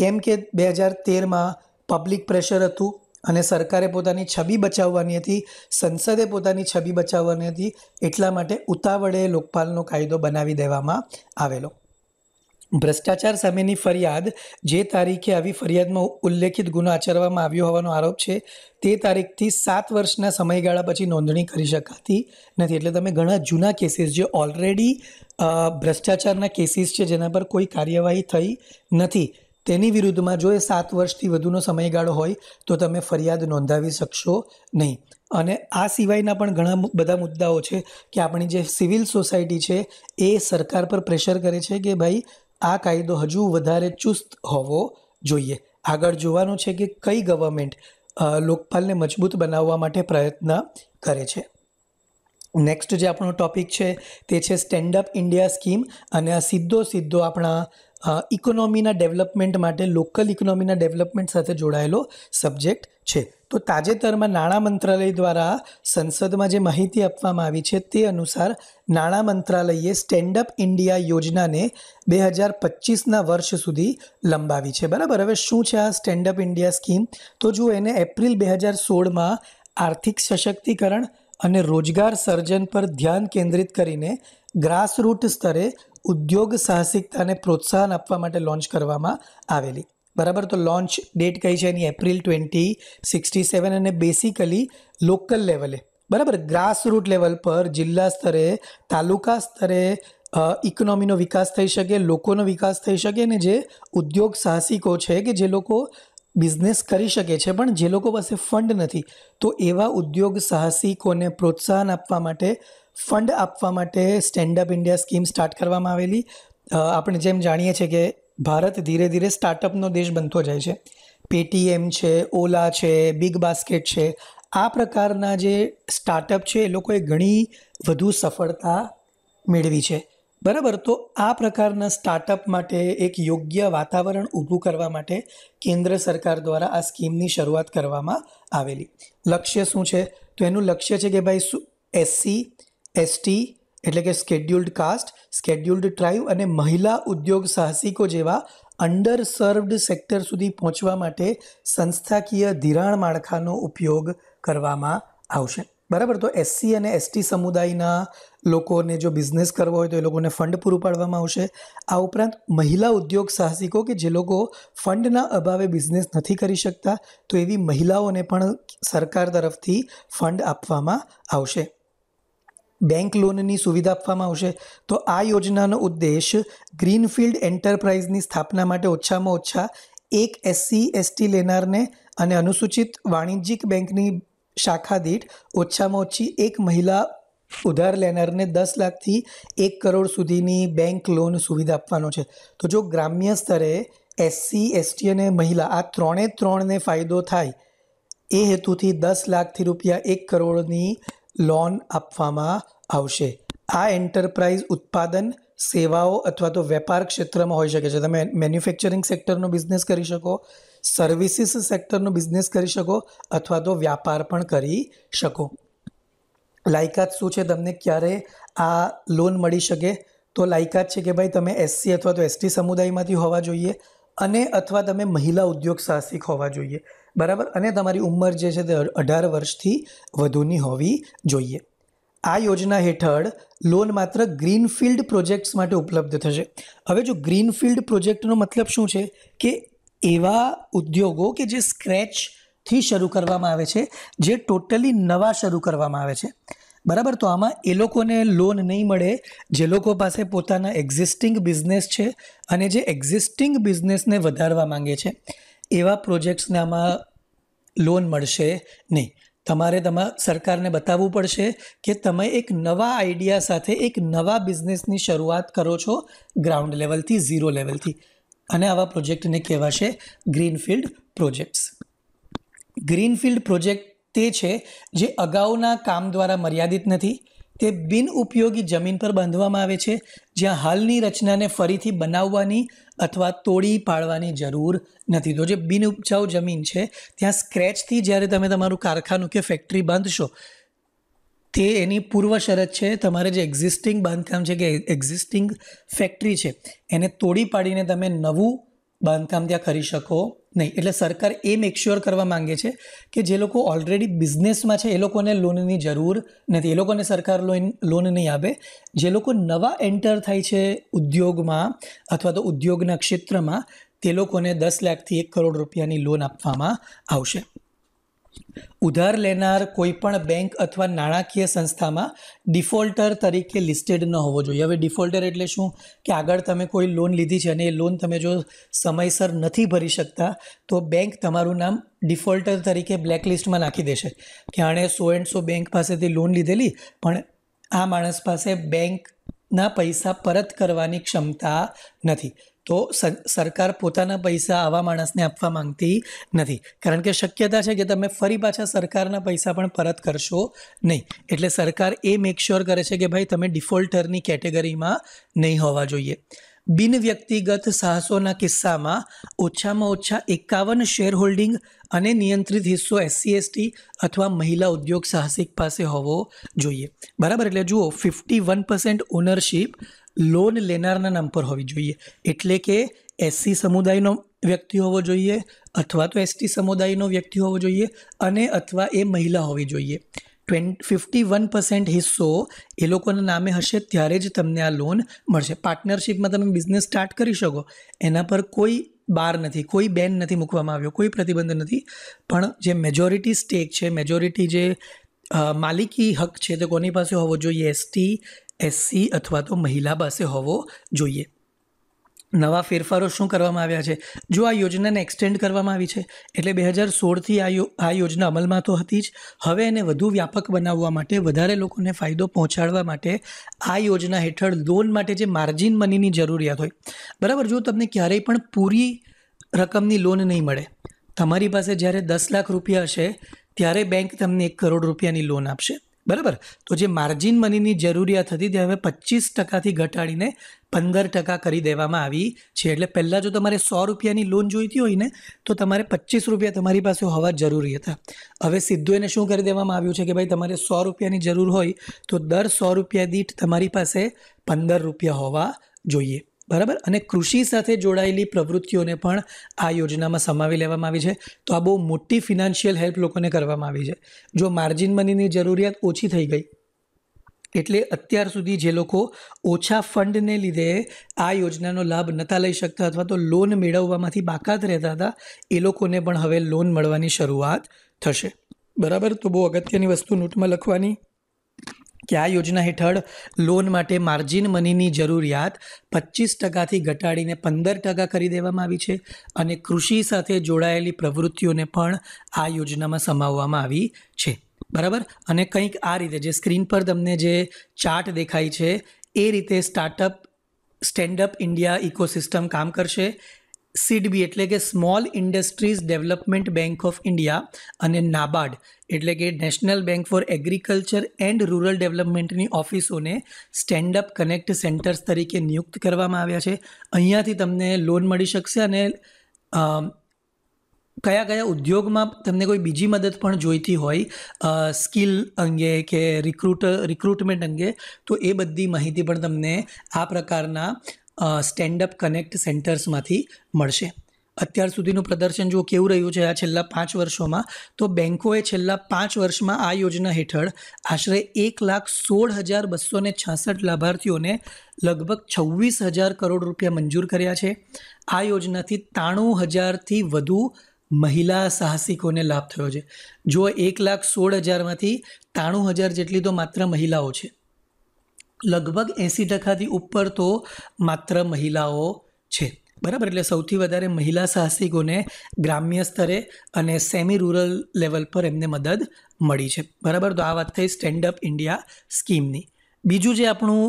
કેમ કે બે હજાર તેરમાં પબ્લિક પ્રેશર હતું અને સરકારે પોતાની છબી બચાવવાની હતી સંસદે પોતાની છબી બચાવવાની હતી એટલા માટે ઉતાવળે લોકપાલનો કાયદો બનાવી દેવામાં આવેલો ભ્રષ્ટાચાર સામેની ફરિયાદ જે તારીખે આવી ફરિયાદમાં ઉલ્લેખિત ગુનો આચરવામાં આવ્યો હોવાનો આરોપ છે તે તારીખથી સાત વર્ષના સમયગાળા પછી નોંધણી કરી શકાતી નથી એટલે તમે ઘણા જૂના કેસીસ જે ઓલરેડી ભ્રષ્ટાચારના કેસીસ છે જેના પર કોઈ કાર્યવાહી થઈ નથી તેની વિરુદ્ધમાં જો એ સાત વર્ષથી વધુનો સમયગાળો હોય તો તમે ફરિયાદ નોંધાવી શકશો નહીં અને આ સિવાયના પણ ઘણા બધા મુદ્દાઓ છે કે આપણી જે સિવિલ સોસાયટી છે એ સરકાર પર પ્રેશર કરે છે કે ભાઈ આ કાયદો હજુ વધારે ચુસ્ત હોવો જોઈએ આગળ જોવાનું છે કે કઈ ગવર્મેન્ટ લોકપાલને મજબૂત બનાવવા માટે પ્રયત્ન કરે છે નેક્સ્ટ જે આપણો ટોપિક છે તે છે સ્ટેન્ડ અપ ઇન્ડિયા સ્કીમ અને આ સીધો સીધો આપણા ઇકોનોમીના ડેવલપમેન્ટ માટે લોકલ ઇકોનોમીના ડેવલપમેન્ટ સાથે જોડાયેલો સબ્જેક્ટ છે તો તાજેતરમાં નાણાં મંત્રાલય દ્વારા સંસદમાં જે માહિતી આપવામાં આવી છે તે અનુસાર નાણાં મંત્રાલયે સ્ટેન્ડઅપ ઇન્ડિયા યોજનાને બે હજાર પચીસના વર્ષ સુધી લંબાવી છે બરાબર હવે શું છે આ સ્ટેન્ડઅપ ઇન્ડિયા સ્કીમ તો જો એને એપ્રિલ બે હજાર સોળમાં આર્થિક સશક્તિકરણ અને રોજગાર સર્જન પર ધ્યાન કેન્દ્રિત કરીને ગ્રાસરૂટ સ્તરે ઉદ્યોગ સાહસિકતાને પ્રોત્સાહન આપવા માટે લોન્ચ કરવામાં આવેલી બરાબર તો લોન્ચ ડેટ કઈ છે એની એપ્રિલ ટ્વેન્ટી સિક્સટી સેવન અને બેસિકલી લોકલ લેવલે બરાબર ગ્રાસરૂટ લેવલ પર જિલ્લા સ્તરે તાલુકા સ્તરે ઇકોનોમીનો વિકાસ થઈ શકે લોકોનો વિકાસ થઈ શકે અને જે ઉદ્યોગ સાહસિકો છે કે જે લોકો બિઝનેસ કરી શકે છે પણ જે લોકો પાસે ફંડ નથી તો એવા ઉદ્યોગ સાહસિકોને પ્રોત્સાહન આપવા માટે ફંડ આપવા માટે સ્ટેન્ડઅપ ઇન્ડિયા સ્કીમ સ્ટાર્ટ કરવામાં આવેલી આપણે જેમ જાણીએ છીએ કે ભારત ધીરે ધીરે સ્ટાર્ટઅપનો દેશ બનતો જાય છે પેટીએમ છે ઓલા છે બિગ બાસ્કેટ છે આ પ્રકારના જે સ્ટાર્ટઅપ છે એ લોકોએ ઘણી વધુ સફળતા મેળવી છે બરાબર તો આ પ્રકારના સ્ટાર્ટઅપ માટે એક યોગ્ય વાતાવરણ ઊભું કરવા માટે કેન્દ્ર સરકાર દ્વારા આ સ્કીમની શરૂઆત કરવામાં આવેલી લક્ષ્ય શું છે તો એનું લક્ષ્ય છે કે ભાઈ એસસી એસટી એટલે કે સ્કેડ્યુલ્ડ કાસ્ટ સ્કેડ્યુલ્ડ ટ્રાઈવ અને મહિલા ઉદ્યોગ સાહસિકો જેવા અંડર સર્વડ સેક્ટર સુધી પહોંચવા માટે સંસ્થાકીય ધિરાણ માળખાનો ઉપયોગ કરવામાં આવશે બરાબર તો એસસી અને એસટી સમુદાયના લોકોને જો બિઝનેસ કરવો હોય તો એ લોકોને ફંડ પૂરું પાડવામાં આવશે આ ઉપરાંત મહિલા ઉદ્યોગ સાહસિકો કે જે લોકો ફંડના અભાવે બિઝનેસ નથી કરી શકતા તો એવી મહિલાઓને પણ સરકાર તરફથી ફંડ આપવામાં આવશે બેંક લોનની સુવિધા આપવામાં આવશે તો આ યોજનાનો ઉદ્દેશ ગ્રીનફિલ્ડ એન્ટરપ્રાઇઝની સ્થાપના માટે ઓછામાં ઓછા એક એસસી એસટી લેનારને અને અનુસૂચિત વાણિજ્યિક બેંકની શાખા દીઠ ઓછામાં ઓછી એક મહિલા ઉધાર લેનારને દસ લાખથી એક કરોડ સુધીની બેંક લોન સુવિધા આપવાનો છે તો જો ગ્રામ્ય સ્તરે એસસી એસટી અને મહિલા આ ત્રણે ત્રણને ફાયદો થાય એ હેતુથી દસ લાખથી રૂપિયા એક કરોડની લોન આપવામાં આવશે આ એન્ટરપ્રાઇઝ ઉત્પાદન સેવાઓ અથવા તો વેપાર ક્ષેત્રમાં હોઈ શકે છે તમે મેન્યુફેક્ચરિંગ સેક્ટરનો બિઝનેસ કરી શકો સર્વિસીસ સેક્ટરનો બિઝનેસ કરી શકો અથવા તો વ્યાપાર પણ કરી શકો લાયકાત શું છે તમને ક્યારે આ લોન મળી શકે તો લાયકાત છે કે ભાઈ તમે એસસી અથવા તો એસટી સમુદાયમાંથી હોવા જોઈએ અને અથવા તમે મહિલા ઉદ્યોગ સાહસિક હોવા જોઈએ બરાબર અને તમારી ઉંમર જે છે તે અઢાર વર્ષથી વધુની હોવી જોઈએ આ યોજના હેઠળ લોન માત્ર ગ્રીનફિલ્ડ પ્રોજેક્ટ્સ માટે ઉપલબ્ધ થશે હવે જો ગ્રીનફિલ્ડ પ્રોજેક્ટનો મતલબ શું છે કે એવા ઉદ્યોગો કે જે સ્ક્રેચથી શરૂ કરવામાં આવે છે જે ટોટલી નવા શરૂ કરવામાં આવે છે બરાબર તો આમાં એ લોકોને લોન નહીં મળે જે લોકો પાસે પોતાના એક્ઝિસ્ટિંગ બિઝનેસ છે અને જે એક્ઝિસ્ટિંગ બિઝનેસને વધારવા માંગે છે એવા પ્રોજેક્ટ્સને આમાં લોન મળશે નહીં તમારે તમા સરકારને બતાવવું પડશે કે તમે એક નવા આઈડિયા સાથે એક નવા બિઝનેસની શરૂઆત કરો છો ગ્રાઉન્ડ લેવલથી ઝીરો લેવલથી અને આવા પ્રોજેક્ટને કહેવાશે ગ્રીનફિલ્ડ પ્રોજેક્ટ્સ ગ્રીનફિલ્ડ પ્રોજેક્ટ તે છે જે અગાઉના કામ દ્વારા મર્યાદિત નથી તે બિનઉપયોગી જમીન પર બાંધવામાં આવે છે જ્યાં હાલની રચનાને ફરીથી બનાવવાની અથવા તોડી પાડવાની જરૂર નથી તો જે બિન ઉપજાઉ જમીન છે ત્યાં સ્ક્રેચથી જ્યારે તમે તમારું કારખાનું કે ફેક્ટરી બાંધશો તે એની પૂર્વ શરત છે તમારે જે એક્ઝિસ્ટિંગ બાંધકામ છે કે એક્ઝિસ્ટિંગ ફેક્ટરી છે એને તોડી પાડીને તમે નવું બાંધકામ ત્યાં કરી શકો નહીં એટલે સરકાર એ મેકશ્યોર કરવા માંગે છે કે જે લોકો ઓલરેડી બિઝનેસમાં છે એ લોકોને લોનની જરૂર નથી એ લોકોને સરકાર લોન લોન નહીં આપે જે લોકો નવા એન્ટર થાય છે ઉદ્યોગમાં અથવા તો ઉદ્યોગના ક્ષેત્રમાં તે લોકોને દસ લાખથી એક કરોડ રૂપિયાની લોન આપવામાં આવશે ઉધાર લેનાર કોઈપણ બેંક અથવા નાણાકીય સંસ્થામાં ડિફોલ્ટર તરીકે લિસ્ટેડ ન હોવો જોઈએ હવે ડિફોલ્ટર એટલે શું કે આગળ તમે કોઈ લોન લીધી છે અને એ લોન તમે જો સમયસર નથી ભરી શકતા તો બેંક તમારું નામ ડિફોલ્ટર તરીકે બ્લેકલિસ્ટમાં નાખી દેશે કે આણે સો એન્ડ સો બેંક પાસેથી લોન લીધેલી પણ આ માણસ પાસે બેંકના પૈસા પરત કરવાની ક્ષમતા નથી તો સરકાર પોતાના પૈસા આવા માણસને આપવા માંગતી નથી કારણ કે શક્યતા છે કે તમે ફરી પાછા સરકારના પૈસા પણ પરત કરશો નહીં એટલે સરકાર એ મેક શ્યોર કરે છે કે ભાઈ તમે ડિફોલ્ટરની કેટેગરીમાં નહીં હોવા જોઈએ બિન વ્યક્તિગત સાહસોના કિસ્સામાં ઓછામાં ઓછા એકાવન શેર હોલ્ડિંગ અને નિયંત્રિત હિસ્સો એસસી એસટી અથવા મહિલા ઉદ્યોગ સાહસિક પાસે હોવો જોઈએ બરાબર એટલે જુઓ fifty one percent ownership loan લેનારના નામ પર હોવી જોઈએ એટલે કે એસસી સમુદાયનો વ્યક્તિ હોવો જોઈએ અથવા તો એસટી સમુદાયનો વ્યક્તિ હોવો જોઈએ અને અથવા એ મહિલા હોવી જોઈએ ટ્વેન્ટ ફિફ્ટી વન પર્સન્ટ હિસ્સો એ લોકોના નામે હશે ત્યારે જ તમને આ લોન મળશે પાર્ટનરશિપમાં તમે બિઝનેસ સ્ટાર્ટ કરી શકો એના પર કોઈ બાર નથી કોઈ બેન નથી મૂકવામાં આવ્યો કોઈ પ્રતિબંધ નથી પણ જે મેજોરિટી સ્ટેક છે મેજોરિટી જે માલિકી હક છે તે કોની પાસે હોવો જોઈએ એસટી એસસી અથવા તો મહિલા પાસે હોવો જોઈએ નવા ફેરફારો શું કરવામાં આવ્યા છે જો આ યોજનાને એક્સટેન્ડ કરવામાં આવી છે એટલે બે હજાર સોળથી આ યો આ યોજના અમલમાં તો હતી જ હવે એને વધુ વ્યાપક બનાવવા માટે વધારે લોકોને ફાયદો પહોંચાડવા માટે આ યોજના હેઠળ લોન માટે જે માર્જિન મનીની જરૂરિયાત હોય બરાબર જો તમને ક્યારેય પણ પૂરી રકમની લોન નહીં મળે તમારી પાસે જ્યારે દસ લાખ રૂપિયા હશે ત્યારે બેંક તમને એક કરોડ રૂપિયાની લોન આપશે બરાબર તો જે માર્જિન મનીની જરૂરિયાત હતી તે હવે પચીસ ટકાથી ઘટાડીને પંદર ટકા કરી દેવામાં આવી છે એટલે પહેલાં જો તમારે સો રૂપિયાની લોન જોઈતી હોય ને તો તમારે પચીસ રૂપિયા તમારી પાસે હોવા જરૂરી હતા હવે સીધું એને શું કરી દેવામાં આવ્યું છે કે ભાઈ તમારે સો રૂપિયાની જરૂર હોય તો દર સો રૂપિયા દીઠ તમારી પાસે પંદર રૂપિયા હોવા જોઈએ બરાબર અને કૃષિ સાથે જોડાયેલી પ્રવૃત્તિઓને પણ આ યોજનામાં સમાવી લેવામાં આવી છે તો આ બહુ મોટી ફિનાન્શિયલ હેલ્પ લોકોને કરવામાં આવી છે જો માર્જિન મનીની જરૂરિયાત ઓછી થઈ ગઈ એટલે અત્યાર સુધી જે લોકો ઓછા ફંડને લીધે આ યોજનાનો લાભ નહોતા લઈ શકતા અથવા તો લોન મેળવવામાંથી બાકાત રહેતા હતા એ લોકોને પણ હવે લોન મળવાની શરૂઆત થશે બરાબર તો બહુ અગત્યની વસ્તુ નોટમાં લખવાની કે આ યોજના હેઠળ લોન માટે માર્જિન મનીની જરૂરિયાત પચીસ ટકાથી ઘટાડીને પંદર ટકા કરી દેવામાં આવી છે અને કૃષિ સાથે જોડાયેલી પ્રવૃત્તિઓને પણ આ યોજનામાં સમાવવામાં આવી છે બરાબર અને કંઈક આ રીતે જે સ્ક્રીન પર તમને જે ચાર્ટ દેખાય છે એ રીતે સ્ટાર્ટઅપ સ્ટેન્ડઅપ ઇન્ડિયા ઇકોસિસ્ટમ કામ કરશે સીડબી એટલે કે small industries development bank of India અને નાબાર્ડ એટલે કે national bank for agriculture and rural ડેવલપમેન્ટની ઓફિસોને સ્ટેન્ડ અપ કનેક્ટ સેન્ટર્સ તરીકે નિયુક્ત કરવામાં આવ્યા છે અહીંયાથી તમને લોન મળી શકશે અને કયા કયા ઉદ્યોગમાં તમને કોઈ બીજી મદદ પણ જોઈતી હોય સ્કિલ અંગે કે રિક્રુટ રિક્રુટમેન્ટ અંગે તો એ બધી માહિતી પણ તમને આ પ્રકારના સ્ટેન્ડઅપ કનેક્ટ સેન્ટર્સમાંથી મળશે અત્યાર સુધીનું પ્રદર્શન જો કેવું રહ્યું છે આ છેલ્લા પાંચ વર્ષોમાં તો બેન્કોએ છેલ્લા પાંચ વર્ષમાં આ યોજના હેઠળ આશરે એક લાખ સોળ હજાર બસો ને છાસઠ લાભાર્થીઓને લગભગ છવ્વીસ હજાર કરોડ રૂપિયા મંજૂર કર્યા છે આ યોજનાથી ત્રાણું હજારથી વધુ મહિલા સાહસિકોને લાભ થયો છે જો એક લાખ સોળ હજારમાંથી ત્રાણું હજાર જેટલી તો માત્ર મહિલાઓ છે લગભગ એંસી ટકાથી ઉપર તો માત્ર મહિલાઓ છે બરાબર એટલે સૌથી વધારે મહિલા સાહસિકોને ગ્રામ્ય સ્તરે અને સેમી રૂરલ લેવલ પર એમને મદદ મળી છે બરાબર તો આ વાત થઈ સ્ટેન્ડ અપ ઇન્ડિયા સ્કીમની બીજું જે આપણું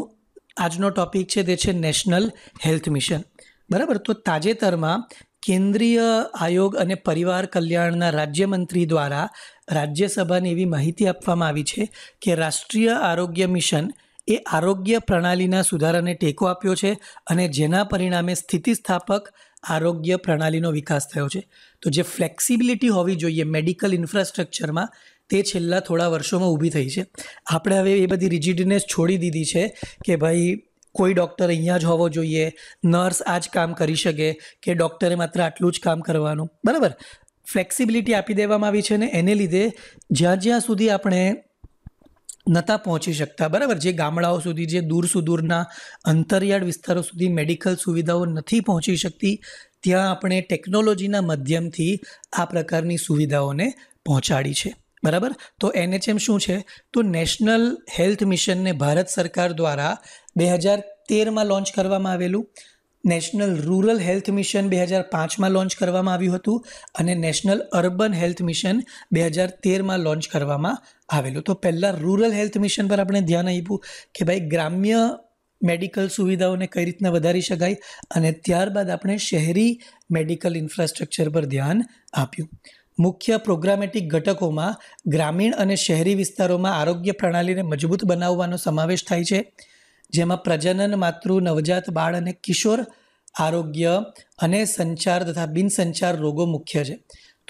આજનો ટોપિક છે તે છે નેશનલ હેલ્થ મિશન બરાબર તો તાજેતરમાં કેન્દ્રીય આયોગ અને પરિવાર કલ્યાણના રાજ્યમંત્રી દ્વારા રાજ્યસભાને એવી માહિતી આપવામાં આવી છે કે રાષ્ટ્રીય આરોગ્ય મિશન એ આરોગ્ય પ્રણાલીના સુધારાને ટેકો આપ્યો છે અને જેના પરિણામે સ્થિતિસ્થાપક આરોગ્ય પ્રણાલીનો વિકાસ થયો છે તો જે ફ્લેક્સિબિલિટી હોવી જોઈએ મેડિકલ ઇન્ફ્રાસ્ટ્રક્ચરમાં તે છેલ્લા થોડા વર્ષોમાં ઊભી થઈ છે આપણે હવે એ બધી રિજિડનેસ છોડી દીધી છે કે ભાઈ કોઈ ડૉક્ટર અહીંયા જ હોવો જોઈએ નર્સ આ જ કામ કરી શકે કે ડૉક્ટરે માત્ર આટલું જ કામ કરવાનું બરાબર ફ્લેક્સિબિલિટી આપી દેવામાં આવી છે ને એને લીધે જ્યાં જ્યાં સુધી આપણે નહોતા પહોંચી શકતા બરાબર જે ગામડાઓ સુધી જે દૂર સુદૂરના અંતરિયાળ વિસ્તારો સુધી મેડિકલ સુવિધાઓ નથી પહોંચી શકતી ત્યાં આપણે ટેકનોલોજીના માધ્યમથી આ પ્રકારની સુવિધાઓને પહોંચાડી છે બરાબર તો એનએચએમ શું છે તો નેશનલ હેલ્થ મિશનને ભારત સરકાર દ્વારા બે હજાર તેરમાં લોન્ચ કરવામાં આવેલું નેશનલ રૂરલ હેલ્થ મિશન બે હજાર પાંચમાં લોન્ચ કરવામાં આવ્યું હતું અને નેશનલ અર્બન હેલ્થ મિશન બે હજાર તેરમાં લોન્ચ કરવામાં આવેલું તો પહેલાં રૂરલ હેલ્થ મિશન પર આપણે ધ્યાન આપ્યું કે ભાઈ ગ્રામ્ય મેડિકલ સુવિધાઓને કઈ રીતના વધારી શકાય અને ત્યારબાદ આપણે શહેરી મેડિકલ ઇન્ફ્રાસ્ટ્રક્ચર પર ધ્યાન આપ્યું મુખ્ય પ્રોગ્રામેટિક ઘટકોમાં ગ્રામીણ અને શહેરી વિસ્તારોમાં આરોગ્ય પ્રણાલીને મજબૂત બનાવવાનો સમાવેશ થાય છે જેમાં પ્રજનન માતૃ નવજાત બાળ અને કિશોર આરોગ્ય અને સંચાર તથા બિનસંચાર રોગો મુખ્ય છે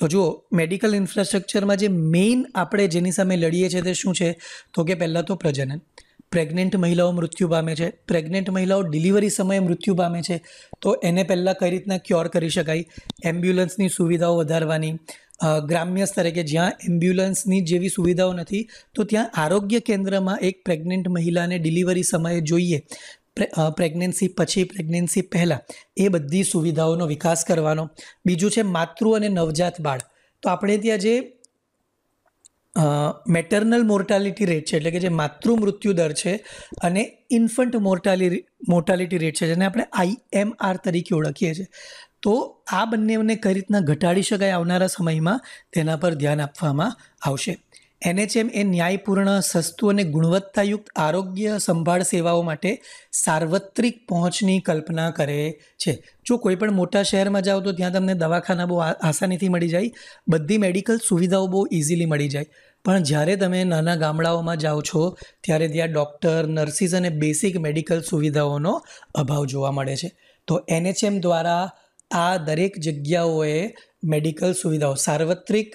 તો જુઓ મેડિકલ ઇન્ફ્રાસ્ટ્રક્ચરમાં જે મેઇન આપણે જેની સામે લડીએ છીએ તે શું છે તો કે પહેલાં તો પ્રજનન પ્રેગ્નેન્ટ મહિલાઓ મૃત્યુ પામે છે પ્રેગ્નેન્ટ મહિલાઓ ડિલિવરી સમયે મૃત્યુ પામે છે તો એને પહેલાં કઈ રીતના ક્યોર કરી શકાય એમ્બ્યુલન્સની સુવિધાઓ વધારવાની ગ્રામ્ય સ્તરે કે જ્યાં એમ્બ્યુલન્સની જેવી સુવિધાઓ નથી તો ત્યાં આરોગ્ય કેન્દ્રમાં એક પ્રેગ્નન્ટ મહિલાને ડિલિવરી સમયે જોઈએ પ્રેગ્નન્સી પછી પ્રેગ્નન્સી પહેલાં એ બધી સુવિધાઓનો વિકાસ કરવાનો બીજું છે માતૃ અને નવજાત બાળ તો આપણે ત્યાં જે મેટર્નલ મોર્ટાલિટી રેટ છે એટલે કે જે માતૃ મૃત્યુ દર છે અને ઇન્ફન્ટ મોર્ટાલિટી મોર્ટાલિટી રેટ છે જેને આપણે આઈએમઆર તરીકે ઓળખીએ છીએ તો આ બંનેને કઈ રીતના ઘટાડી શકાય આવનારા સમયમાં તેના પર ધ્યાન આપવામાં આવશે એનએચએમ એ ન્યાયપૂર્ણ સસ્તું અને ગુણવત્તાયુક્ત આરોગ્ય સંભાળ સેવાઓ માટે સાર્વત્રિક પહોંચની કલ્પના કરે છે જો કોઈ પણ મોટા શહેરમાં જાઓ તો ત્યાં તમને દવાખાના બહુ આસાનીથી મળી જાય બધી મેડિકલ સુવિધાઓ બહુ ઇઝીલી મળી જાય પણ જ્યારે તમે નાના ગામડાઓમાં જાઓ છો ત્યારે ત્યાં ડૉક્ટર નર્સિસ અને બેસિક મેડિકલ સુવિધાઓનો અભાવ જોવા મળે છે તો એનએચએમ દ્વારા આ દરેક જગ્યાઓએ મેડિકલ સુવિધાઓ સાર્વત્રિક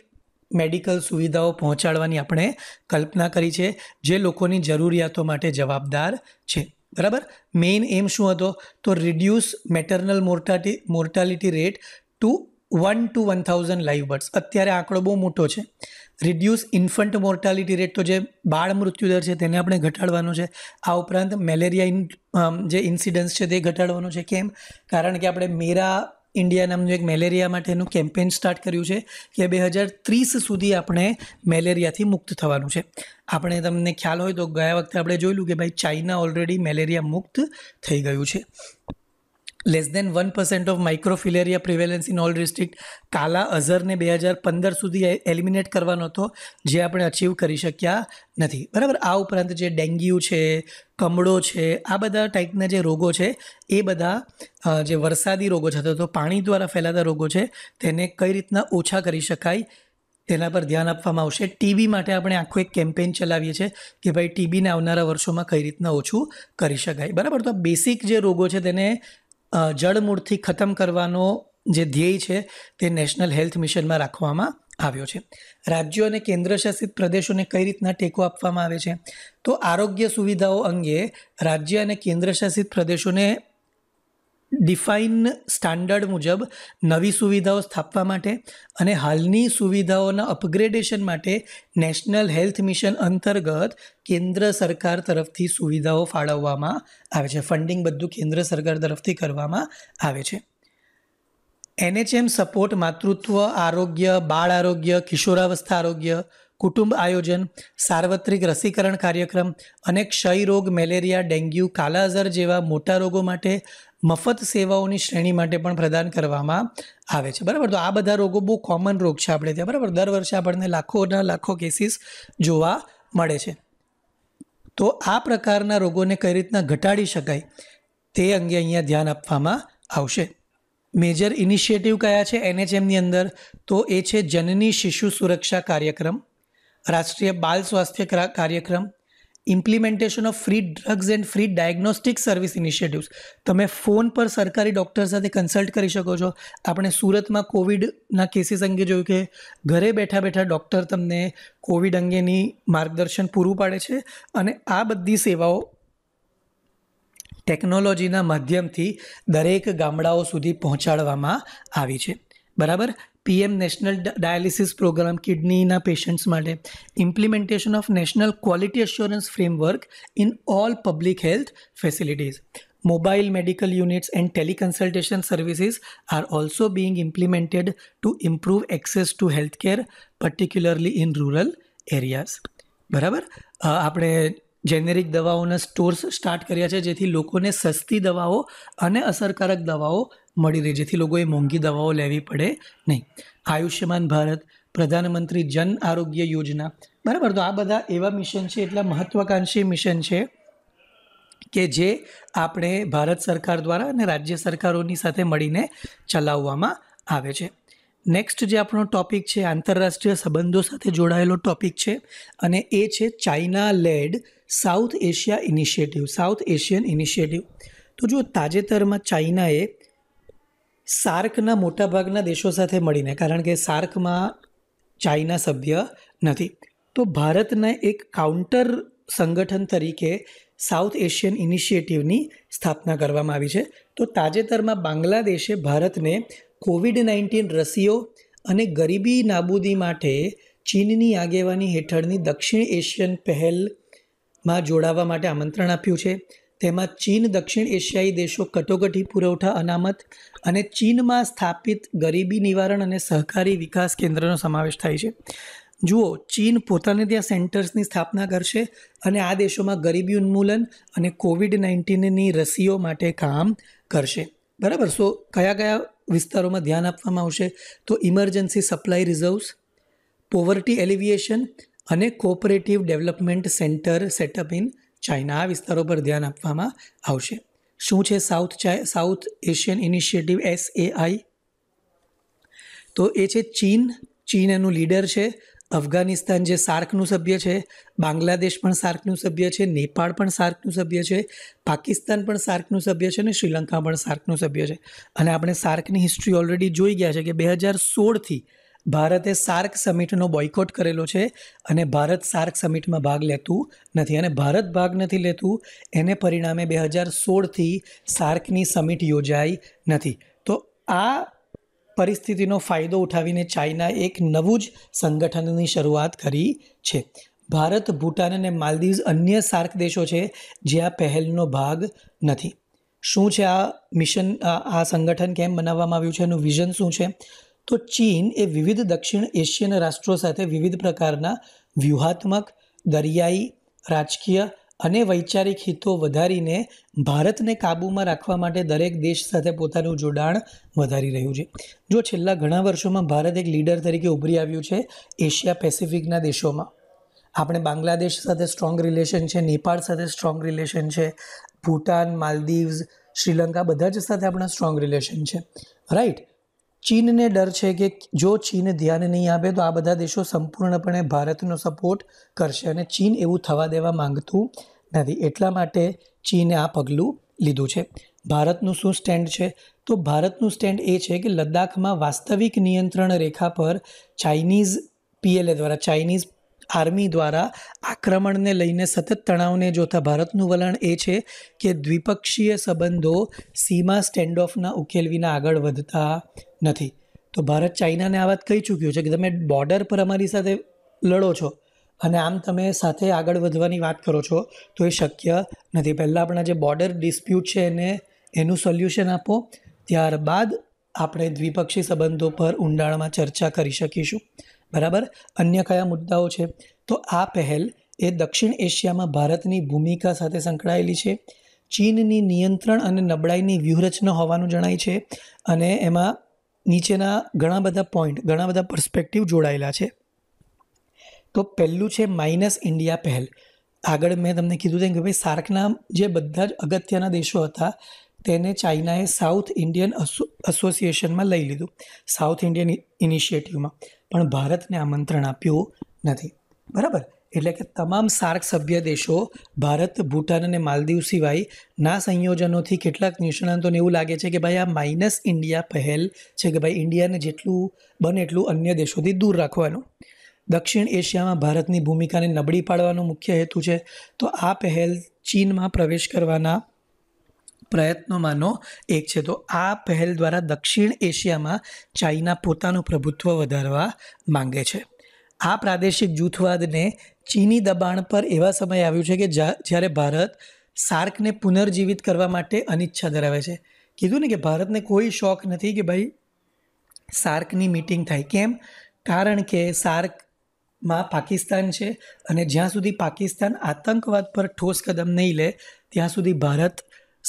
મેડિકલ સુવિધાઓ પહોંચાડવાની આપણે કલ્પના કરી છે જે લોકોની જરૂરિયાતો માટે જવાબદાર છે બરાબર મેઇન એમ શું હતો તો reduce maternal mortality mortality rate to one two one thousand live births અત્યારે આંકડો બહુ મોટો છે રિડ્યુસ ઇન્ફન્ટ મોર્ટાલિટી રેટ તો જે બાળ મૃત્યુદર છે તેને આપણે ઘટાડવાનો છે આ ઉપરાંત મેલેરિયા ઇન જે ઇન્સિડન્સ છે તે ઘટાડવાનો છે કેમ કારણ કે આપણે મેરા ઇન્ડિયા નામનું એક મેલેરિયા માટેનું કેમ્પેન સ્ટાર્ટ કર્યું છે કે બે હજાર ત્રીસ સુધી આપણે મેલેરિયાથી મુક્ત થવાનું છે આપણે તમને ખ્યાલ હોય તો ગયા વખતે આપણે જોયેલું કે ભાઈ ચાઇના ઓલરેડી મેલેરિયા મુક્ત થઈ ગયું છે less than one percent of microfilaria prevalence in all district કાલા અઝરને બે હજાર પંદર સુધી એલિમિનેટ કરવાનો હતો જે આપણે અચીવ કરી શક્યા નથી બરાબર આ ઉપરાંત જે ડેન્ગ્યુ છે કમળો છે આ બધા ટાઈપના જે રોગો છે એ બધા જે વરસાદી રોગો છે અથવા તો પાણી દ્વારા ફેલાતા રોગો છે તેને કઈ રીતના ઓછા કરી શકાય તેના પર ધ્યાન આપવામાં આવશે ટીબી માટે આપણે આખું એક કેમ્પેન ચલાવીએ છીએ કે ભાઈ ટીબીને આવનારા વર્ષોમાં કઈ રીતના ઓછું કરી શકાય બરાબર તો બેસિક જે રોગો છે તેને જળમૂળથી ખતમ કરવાનો જે ધ્યેય છે તે નેશનલ હેલ્થ મિશનમાં રાખવામાં આવ્યો છે રાજ્યો અને કેન્દ્રશાસિત પ્રદેશોને કઈ રીતના ટેકો આપવામાં આવે છે તો આરોગ્ય સુવિધાઓ અંગે રાજ્ય અને કેન્દ્રશાસિત પ્રદેશોને ડિફાઇન સ્ટાન્ડર્ડ મુજબ નવી સુવિધાઓ સ્થાપવા માટે અને હાલની સુવિધાઓના અપગ્રેડેશન માટે નેશનલ હેલ્થ મિશન અંતર્ગત કેન્દ્ર સરકાર તરફથી સુવિધાઓ ફાળવવામાં આવે છે ફંડિંગ બધું કેન્દ્ર સરકાર તરફથી કરવામાં આવે છે એનએચએમ સપોર્ટ માતૃત્વ આરોગ્ય બાળ આરોગ્ય કિશોરાવસ્થા આરોગ્ય કુટુંબ આયોજન સાર્વત્રિક રસીકરણ કાર્યક્રમ અને ક્ષય રોગ મેલેરિયા ડેન્ગ્યુ કાલાઝર જેવા મોટા રોગો માટે મફત સેવાઓની શ્રેણી માટે પણ પ્રદાન કરવામાં આવે છે બરાબર તો આ બધા રોગો બહુ કોમન રોગ છે આપણે ત્યાં બરાબર દર વર્ષે આપણને લાખોના લાખો કેસીસ જોવા મળે છે તો આ પ્રકારના રોગોને કઈ રીતના ઘટાડી શકાય તે અંગે અહીંયા ધ્યાન આપવામાં આવશે મેજર ઇનિશિયેટિવ કયા છે એનએચએમની અંદર તો એ છે જનની શિશુ સુરક્ષા કાર્યક્રમ રાષ્ટ્રીય Bal Swasthya Karyakram implementation of free drugs and free diagnostic service initiatives તમે ફોન પર સરકારી ડૉક્ટર સાથે કન્સલ્ટ કરી શકો છો આપણે સુરતમાં કોવિડના કેસીસ અંગે જોયું કે ઘરે બેઠા બેઠા ડૉક્ટર તમને કોવિડ અંગેની માર્ગદર્શન પૂરું પાડે છે અને આ બધી સેવાઓ ટેકનોલોજીના માધ્યમથી દરેક ગામડાઓ સુધી પહોંચાડવામાં આવી છે બરાબર પીએમ નેશનલ ડાયાલિસિસ પ્રોગ્રામ કિડનીના પેશન્ટ્સ માટે implementation of national quality assurance framework in all public health facilities mobile medical units and teleconsultation services are also being implemented to improve access to health care particularly in rural areas બરાબર આપણે generic દવાઓના stores start કર્યા છે જેથી લોકોને સસ્તી દવાઓ અને અસરકારક દવાઓ મળી રહે જેથી લોકોએ મોંઘી દવાઓ લેવી પડે નહીં આયુષ્યમાન ભારત પ્રધાનમંત્રી જન આરોગ્ય યોજના બરાબર તો આ બધા એવા મિશન છે એટલા મહત્ત્વાકાંક્ષી મિશન છે કે જે આપણે ભારત સરકાર દ્વારા અને રાજ્ય સરકારોની સાથે મળીને ચલાવવામાં આવે છે નેક્સ્ટ જે આપણો ટોપિક છે આંતરરાષ્ટ્રીય સંબંધો સાથે જોડાયેલો ટોપિક છે અને એ છે China led South Asia initiative South Asian initiative તો જો તાજેતરમાં ચાઇનાએ સાર્કના મોટાભાગના દેશો સાથે મળીને કારણ કે સાર્કમાં ચાઇના સભ્ય નથી તો ભારતના એક કાઉન્ટર સંગઠન તરીકે સાઉથ એશિયન ઇનિશિયેટિવની સ્થાપના કરવામાં આવી છે તો તાજેતરમાં બાંગ્લાદેશે ભારતને કોવિડ નાઇન્ટીન રસીઓ અને ગરીબી નાબૂદી માટે ચીનની આગેવાની હેઠળની દક્ષિણ એશિયન પહેલમાં જોડાવા માટે આમંત્રણ આપ્યું છે તેમાં ચીન દક્ષિણ એશિયાઈ દેશો કટોકટી પુરવઠા અનામત અને ચીનમાં સ્થાપિત ગરીબી નિવારણ અને સહકારી વિકાસ કેન્દ્રનો સમાવેશ થાય છે જુઓ ચીન પોતાને ત્યાં સેન્ટર્સની સ્થાપના કરશે અને આ દેશોમાં ગરીબી ઉન્મૂલન અને કોવિડ નાઇન્ટીનની રસીઓ માટે કામ કરશે બરાબર સો કયા કયા વિસ્તારોમાં ધ્યાન આપવામાં આવશે તો emergency supply reserves poverty alleviation અને cooperative development centre setup in China આ વિસ્તારો પર ધ્યાન આપવામાં આવશે શું છે સાઉથ ચાઇ સાઉથ એશિયન ઇનિશિયેટિવ એસએઆઈ તો એ છે ચીન ચીન એનું લીડર છે અફઘાનિસ્તાન જે સાર્કનું સભ્ય છે બાંગ્લાદેશ પણ સાર્કનું સભ્ય છે નેપાળ પણ સાર્કનું સભ્ય છે પાકિસ્તાન પણ સાર્કનું સભ્ય છે અને શ્રીલંકા પણ સાર્કનું સભ્ય છે અને આપણે સાર્કની હિસ્ટ્રી ઓલરેડી જોઈ ગયા છે કે બે હજાર સોળથી ભારતે સાર્ક સમિટનો બોયકોટ કરેલો છે અને ભારત સાર્ક સમિટમાં ભાગ લેતું નથી અને ભારત ભાગ નથી લેતું એને પરિણામે બે હજાર સોળથી સાર્કની સમિટ યોજાઈ નથી તો આ પરિસ્થિતિનો ફાયદો ઉઠાવીને ચાઇના એક નવું જ સંગઠનની શરૂઆત કરી છે ભારત ભૂટાન અને માલદીવ્સ અન્ય સાર્ક દેશો છે જે આ પહેલનો ભાગ નથી શું છે આ મિશન આ સંગઠન કેમ બનાવવામાં આવ્યું છે એનું વિઝન શું છે તો ચીન એ વિવિધ દક્ષિણ એશિયન રાષ્ટ્રો સાથે વિવિધ પ્રકારના વ્યૂહાત્મક દરિયાઈ રાજકીય અને વૈચારિક હિતો વધારીને ભારતને કાબૂમાં રાખવા માટે દરેક દેશ સાથે પોતાનું જોડાણ વધારી રહ્યું છે જો છેલ્લા ઘણા વર્ષોમાં ભારત એક લીડર તરીકે ઉભરી આવ્યું છે એશિયા પેસિફિકના દેશોમાં આપણે બાંગ્લાદેશ સાથે સ્ટ્રોંગ રિલેશન છે નેપાળ સાથે સ્ટ્રોંગ રિલેશન છે ભૂટાન માલદીવ્સ શ્રીલંકા બધા જ સાથે આપણા સ્ટ્રોંગ રિલેશન છે રાઈટ ચીનને ડર છે કે જો ચીન ધ્યાન નહીં આપે તો આ બધા દેશો સંપૂર્ણપણે ભારતનો સપોર્ટ કરશે અને ચીન એવું થવા દેવા માંગતું નથી એટલા માટે ચીને આ પગલું લીધું છે ભારતનું શું સ્ટેન્ડ છે તો ભારતનું સ્ટેન્ડ એ છે કે લદ્દાખમાં વાસ્તવિક નિયંત્રણ રેખા પર ચાઇનીઝ પીએલએ દ્વારા ચાઇનીઝ આર્મી દ્વારા આક્રમણને લઈને સતત તણાવને જોતા ભારતનું વલણ એ છે કે દ્વિપક્ષીય સંબંધો સીમા સ્ટેન્ડ ઓફના ઉકેલ વિના આગળ વધતા નથી તો ભારત ચાઇનાને આ વાત કહી ચૂક્યું છે કે તમે બોર્ડર પર અમારી સાથે લડો છો અને આમ તમે સાથે આગળ વધવાની વાત કરો છો તો એ શક્ય નથી પહેલાં આપણા જે બોર્ડર ડિસ્પ્યુટ છે એને એનું સોલ્યુશન આપો ત્યારબાદ આપણે દ્વિપક્ષી સંબંધો પર ઊંડાણમાં ચર્ચા કરી શકીશું બરાબર અન્ય કયા મુદ્દાઓ છે તો આ પહેલ એ દક્ષિણ એશિયામાં ભારતની ભૂમિકા સાથે સંકળાયેલી છે ચીનની નિયંત્રણ અને નબળાઈની વ્યૂહરચના હોવાનું જણાય છે અને એમાં નીચેના ઘણા બધા પોઈન્ટ ઘણા બધા પર્સપેક્ટિવ જોડાયેલા છે તો પહેલું છે માઇનસ ઇન્ડિયા પહેલ આગળ મેં તમને કીધું તેમ કે ભાઈ સાર્કના જે બધા જ અગત્યના દેશો હતા તેને ચાઇનાએ સાઉથ ઇન્ડિયન અસોસિએશનમાં લઈ લીધું સાઉથ ઇન્ડિયન ઇનિશિયેટિવમાં પણ ભારતને આમંત્રણ આપ્યું નથી બરાબર એટલે કે તમામ સાર્ક સભ્ય દેશો ભારત ભૂટાન અને માલદીવ સિવાય ના સંયોજનોથી કેટલાક નિષ્ણાંતોને એવું લાગે છે કે ભાઈ આ માઇનસ ઇન્ડિયા પહેલ છે કે ભાઈ ઇન્ડિયાને જેટલું બને એટલું અન્ય દેશોથી દૂર રાખવાનું દક્ષિણ એશિયામાં ભારતની ભૂમિકાને નબળી પાડવાનો મુખ્ય હેતુ છે તો આ પહેલ ચીનમાં પ્રવેશ કરવાના પ્રયત્નોમાંનો એક છે તો આ પહેલ દ્વારા દક્ષિણ એશિયામાં ચાઇના પોતાનું પ્રભુત્વ વધારવા માંગે છે આ પ્રાદેશિક જૂથવાદને ચીની દબાણ પર એવા સમય આવ્યું છે કે જ્યારે ભારત સાર્કને પુનર્જીવિત કરવા માટે અનિચ્છા ધરાવે છે કીધું ને કે ભારતને કોઈ શોખ નથી કે ભાઈ સાર્કની મિટિંગ થાય કેમ કારણ કે સાર્કમાં પાકિસ્તાન છે અને જ્યાં સુધી પાકિસ્તાન આતંકવાદ પર ઠોસ કદમ નહીં લે ત્યાં સુધી ભારત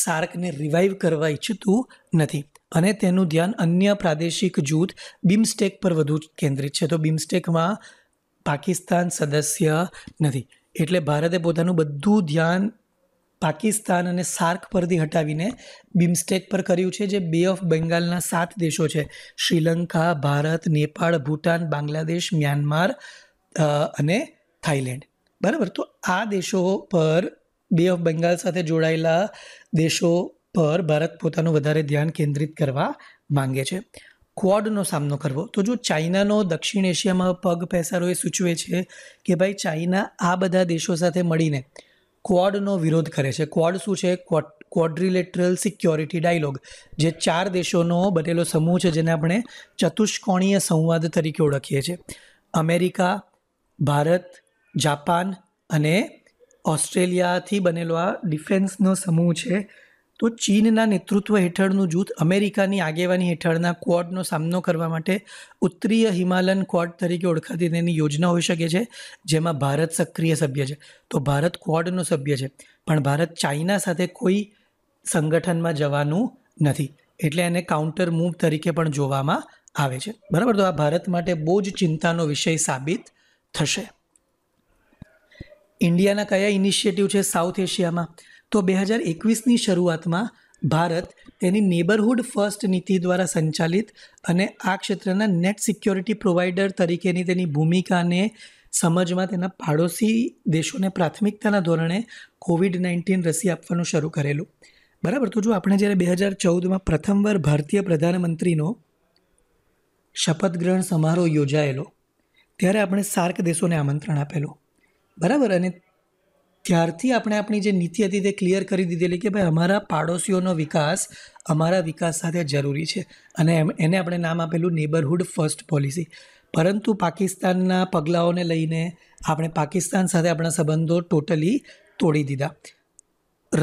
સાર્કને રિવાઈવ કરવા ઈચ્છતું નથી અને તેનું ધ્યાન અન્ય પ્રાદેશિક જૂથ બિમસ્ટેક પર વધુ કેન્દ્રિત છે તો બિમસ્ટેકમાં પાકિસ્તાન સદસ્ય નથી એટલે ભારતે પોતાનું બધું ધ્યાન પાકિસ્તાન અને સાર્ક પરથી હટાવીને બિમસ્ટેક પર કર્યું છે જે બે ઓફ બેંગાલના સાત દેશો છે શ્રીલંકા ભારત નેપાળ ભૂટાન બાંગ્લાદેશ મ્યાનમાર અને થાઈલેન્ડ બરાબર તો આ દેશો પર બે ઓફ બેંગાલ સાથે જોડાયેલા દેશો પર ભારત પોતાનું વધારે ધ્યાન કેન્દ્રિત કરવા માંગે છે ક્વોડનો સામનો કરવો તો જો ચાઇનાનો દક્ષિણ એશિયામાં પગ પેસારો એ સૂચવે છે કે ભાઈ ચાઇના આ બધા દેશો સાથે મળીને ક્વોડનો વિરોધ કરે છે ક્વોડ શું છે ક્વોડ્રિલેટરલ સિક્યોરિટી ડાયલોગ જે ચાર દેશોનો બનેલો સમૂહ છે જેને આપણે ચતુષ્કોણીય સંવાદ તરીકે ઓળખીએ છીએ અમેરિકા ભારત જાપાન અને ઓસ્ટ્રેલિયાથી બનેલો આ ડિફેન્સનો સમૂહ છે તો ચીનના નેતૃત્વ હેઠળનું જૂથ અમેરિકાની આગેવાની હેઠળના ક્વોડનો સામનો કરવા માટે ઉત્તરીય હિમાલયન ક્વોડ તરીકે ઓળખાતી તેની યોજના હોઈ શકે છે જેમાં ભારત સક્રિય સભ્ય છે તો ભારત ક્વોડનો સભ્ય છે પણ ભારત ચાઇના સાથે કોઈ સંગઠનમાં જવાનું નથી એટલે એને કાઉન્ટર મૂવ તરીકે પણ જોવામાં આવે છે બરાબર તો આ ભારત માટે બહુ જ ચિંતાનો વિષય સાબિત થશે ઇન્ડિયાના કયા ઇનિશિયેટિવ છે સાઉથ એશિયામાં તો બે હજાર એકવીસની શરૂઆતમાં ભારત તેની નેબરહુડ ફર્સ્ટ નીતિ દ્વારા સંચાલિત અને આ ક્ષેત્રના નેટ સિક્યોરિટી પ્રોવાઈડર તરીકેની તેની ભૂમિકાને સમજમાં તેના પાડોશી દેશોને પ્રાથમિકતાના ધોરણે કોવિડ નાઇન્ટીન રસી આપવાનું શરૂ કરેલું બરાબર તો જો આપણે જ્યારે બે હજાર ચૌદમાં પ્રથમવાર ભારતીય પ્રધાનમંત્રીનો શપથગ્રહણ સમારોહ યોજાયેલો ત્યારે આપણે સાર્ક દેશોને આમંત્રણ આપેલું બરાબર અને ત્યારથી આપણે આપણી જે નીતિ હતી તે ક્લિયર કરી દીધેલી કે ભાઈ અમારા પાડોશીઓનો વિકાસ અમારા વિકાસ સાથે જરૂરી છે અને એમ એને આપણે નામ આપેલું નેબરહુડ ફર્સ્ટ પોલિસી પરંતુ પાકિસ્તાનના પગલાઓને લઈને આપણે પાકિસ્તાન સાથે આપણા સંબંધો ટોટલી તોડી દીધા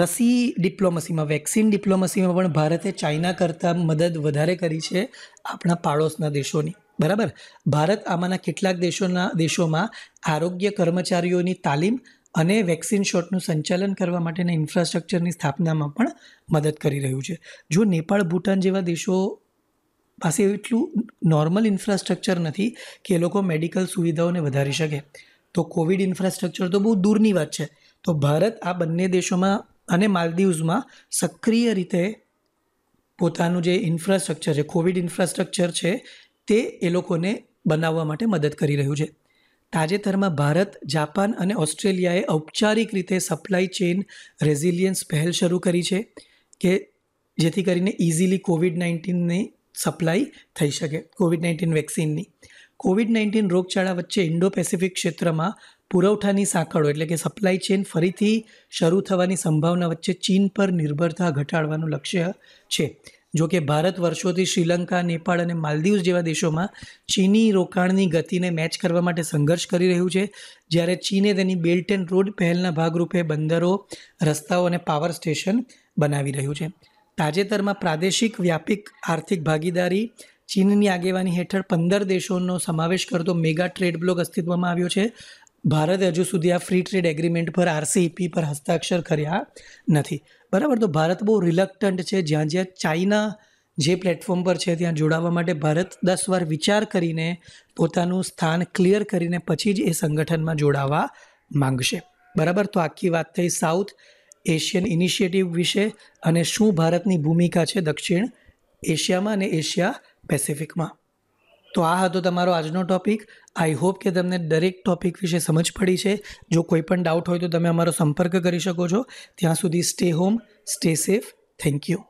રસી ડિપ્લોમસીમાં વેક્સિન ડિપ્લોમસીમાં પણ ભારતે ચાઇના કરતાં મદદ વધારે કરી છે આપણા પાડોશના દેશોની બરાબર ભારત આમાંના કેટલાક દેશોના દેશોમાં આરોગ્ય કર્મચારીઓની તાલીમ અને વેક્સિન શોટનું સંચાલન કરવા માટેના ઇન્ફ્રાસ્ટ્રક્ચરની સ્થાપનામાં પણ મદદ કરી રહ્યું છે જો નેપાળ ભૂટાન જેવા દેશો પાસે એટલું નોર્મલ ઇન્ફ્રાસ્ટ્રક્ચર નથી કે એ લોકો મેડિકલ સુવિધાઓને વધારી શકે તો કોવિડ ઇન્ફ્રાસ્ટ્રક્ચર તો બહુ દૂરની વાત છે તો ભારત આ બંને દેશોમાં અને માલદીવ્સમાં સક્રિય રીતે પોતાનું જે ઇન્ફ્રાસ્ટ્રક્ચર છે કોવિડ ઇન્ફ્રાસ્ટ્રક્ચર છે તે એ લોકોને બનાવવા માટે મદદ કરી રહ્યું છે તાજેતરમાં ભારત જાપાન અને ઓસ્ટ્રેલિયાએ ઔપચારિક રીતે સપ્લાય ચેઇન રેઝિલિયન્સ પહેલ શરૂ કરી છે કે જેથી કરીને ઇઝીલી કોવિડ નાઇન્ટીનની સપ્લાય થઈ શકે કોવિડ નાઇન્ટીન વેક્સિનની કોવિડ નાઇન્ટીન રોગચાળા વચ્ચે ઇન્ડો પેસિફિક ક્ષેત્રમાં પુરવઠાની સાંકળો એટલે કે સપ્લાય ચેન ફરીથી શરૂ થવાની સંભાવના વચ્ચે ચીન પર નિર્ભરતા ઘટાડવાનું લક્ષ્ય છે જો કે ભારત વર્ષોથી શ્રીલંકા નેપાળ અને માલદીવ્સ જેવા દેશોમાં ચીની રોકાણની ગતિને મેચ કરવા માટે સંઘર્ષ કરી રહ્યું છે જ્યારે ચીને તેની બેલ્ટ એન્ડ રોડ પહેલના ભાગરૂપે બંદરો રસ્તાઓ અને પાવર સ્ટેશન બનાવી રહ્યું છે તાજેતરમાં પ્રાદેશિક વ્યાપિક આર્થિક ભાગીદારી ચીનની આગેવાની હેઠળ પંદર દેશોનો સમાવેશ કરતો મેગા ટ્રેડ બ્લોક અસ્તિત્વમાં આવ્યો છે ભારત હજુ સુધી આ ફ્રી ટ્રેડ એગ્રીમેન્ટ પર આરસીઈપી e પર હસ્તાક્ષર કર્યા નથી બરાબર તો ભારત બહુ રિલક્ટન્ટ છે જ્યાં જ્યાં ચાઇના જે પ્લેટફોર્મ પર છે ત્યાં જોડાવા માટે ભારત દસ વાર વિચાર કરીને પોતાનું સ્થાન ક્લિયર કરીને પછી જ એ સંગઠનમાં જોડાવા માંગશે બરાબર તો આખી વાત થઈ સાઉથ એશિયન ઇનિશિયેટિવ વિશે અને શું ભારતની ભૂમિકા છે દક્ષિણ એશિયામાં અને એશિયા પેસિફિકમાં તો આ હતો તમારો આજનો ટૉપિક આઈ હોપ કે તમને દરેક ટોપિક વિશે સમજ પડી છે જો કોઈ પણ ડાઉટ હોય તો તમે અમારો સંપર્ક કરી શકો છો ત્યાં સુધી stay home stay safe thank you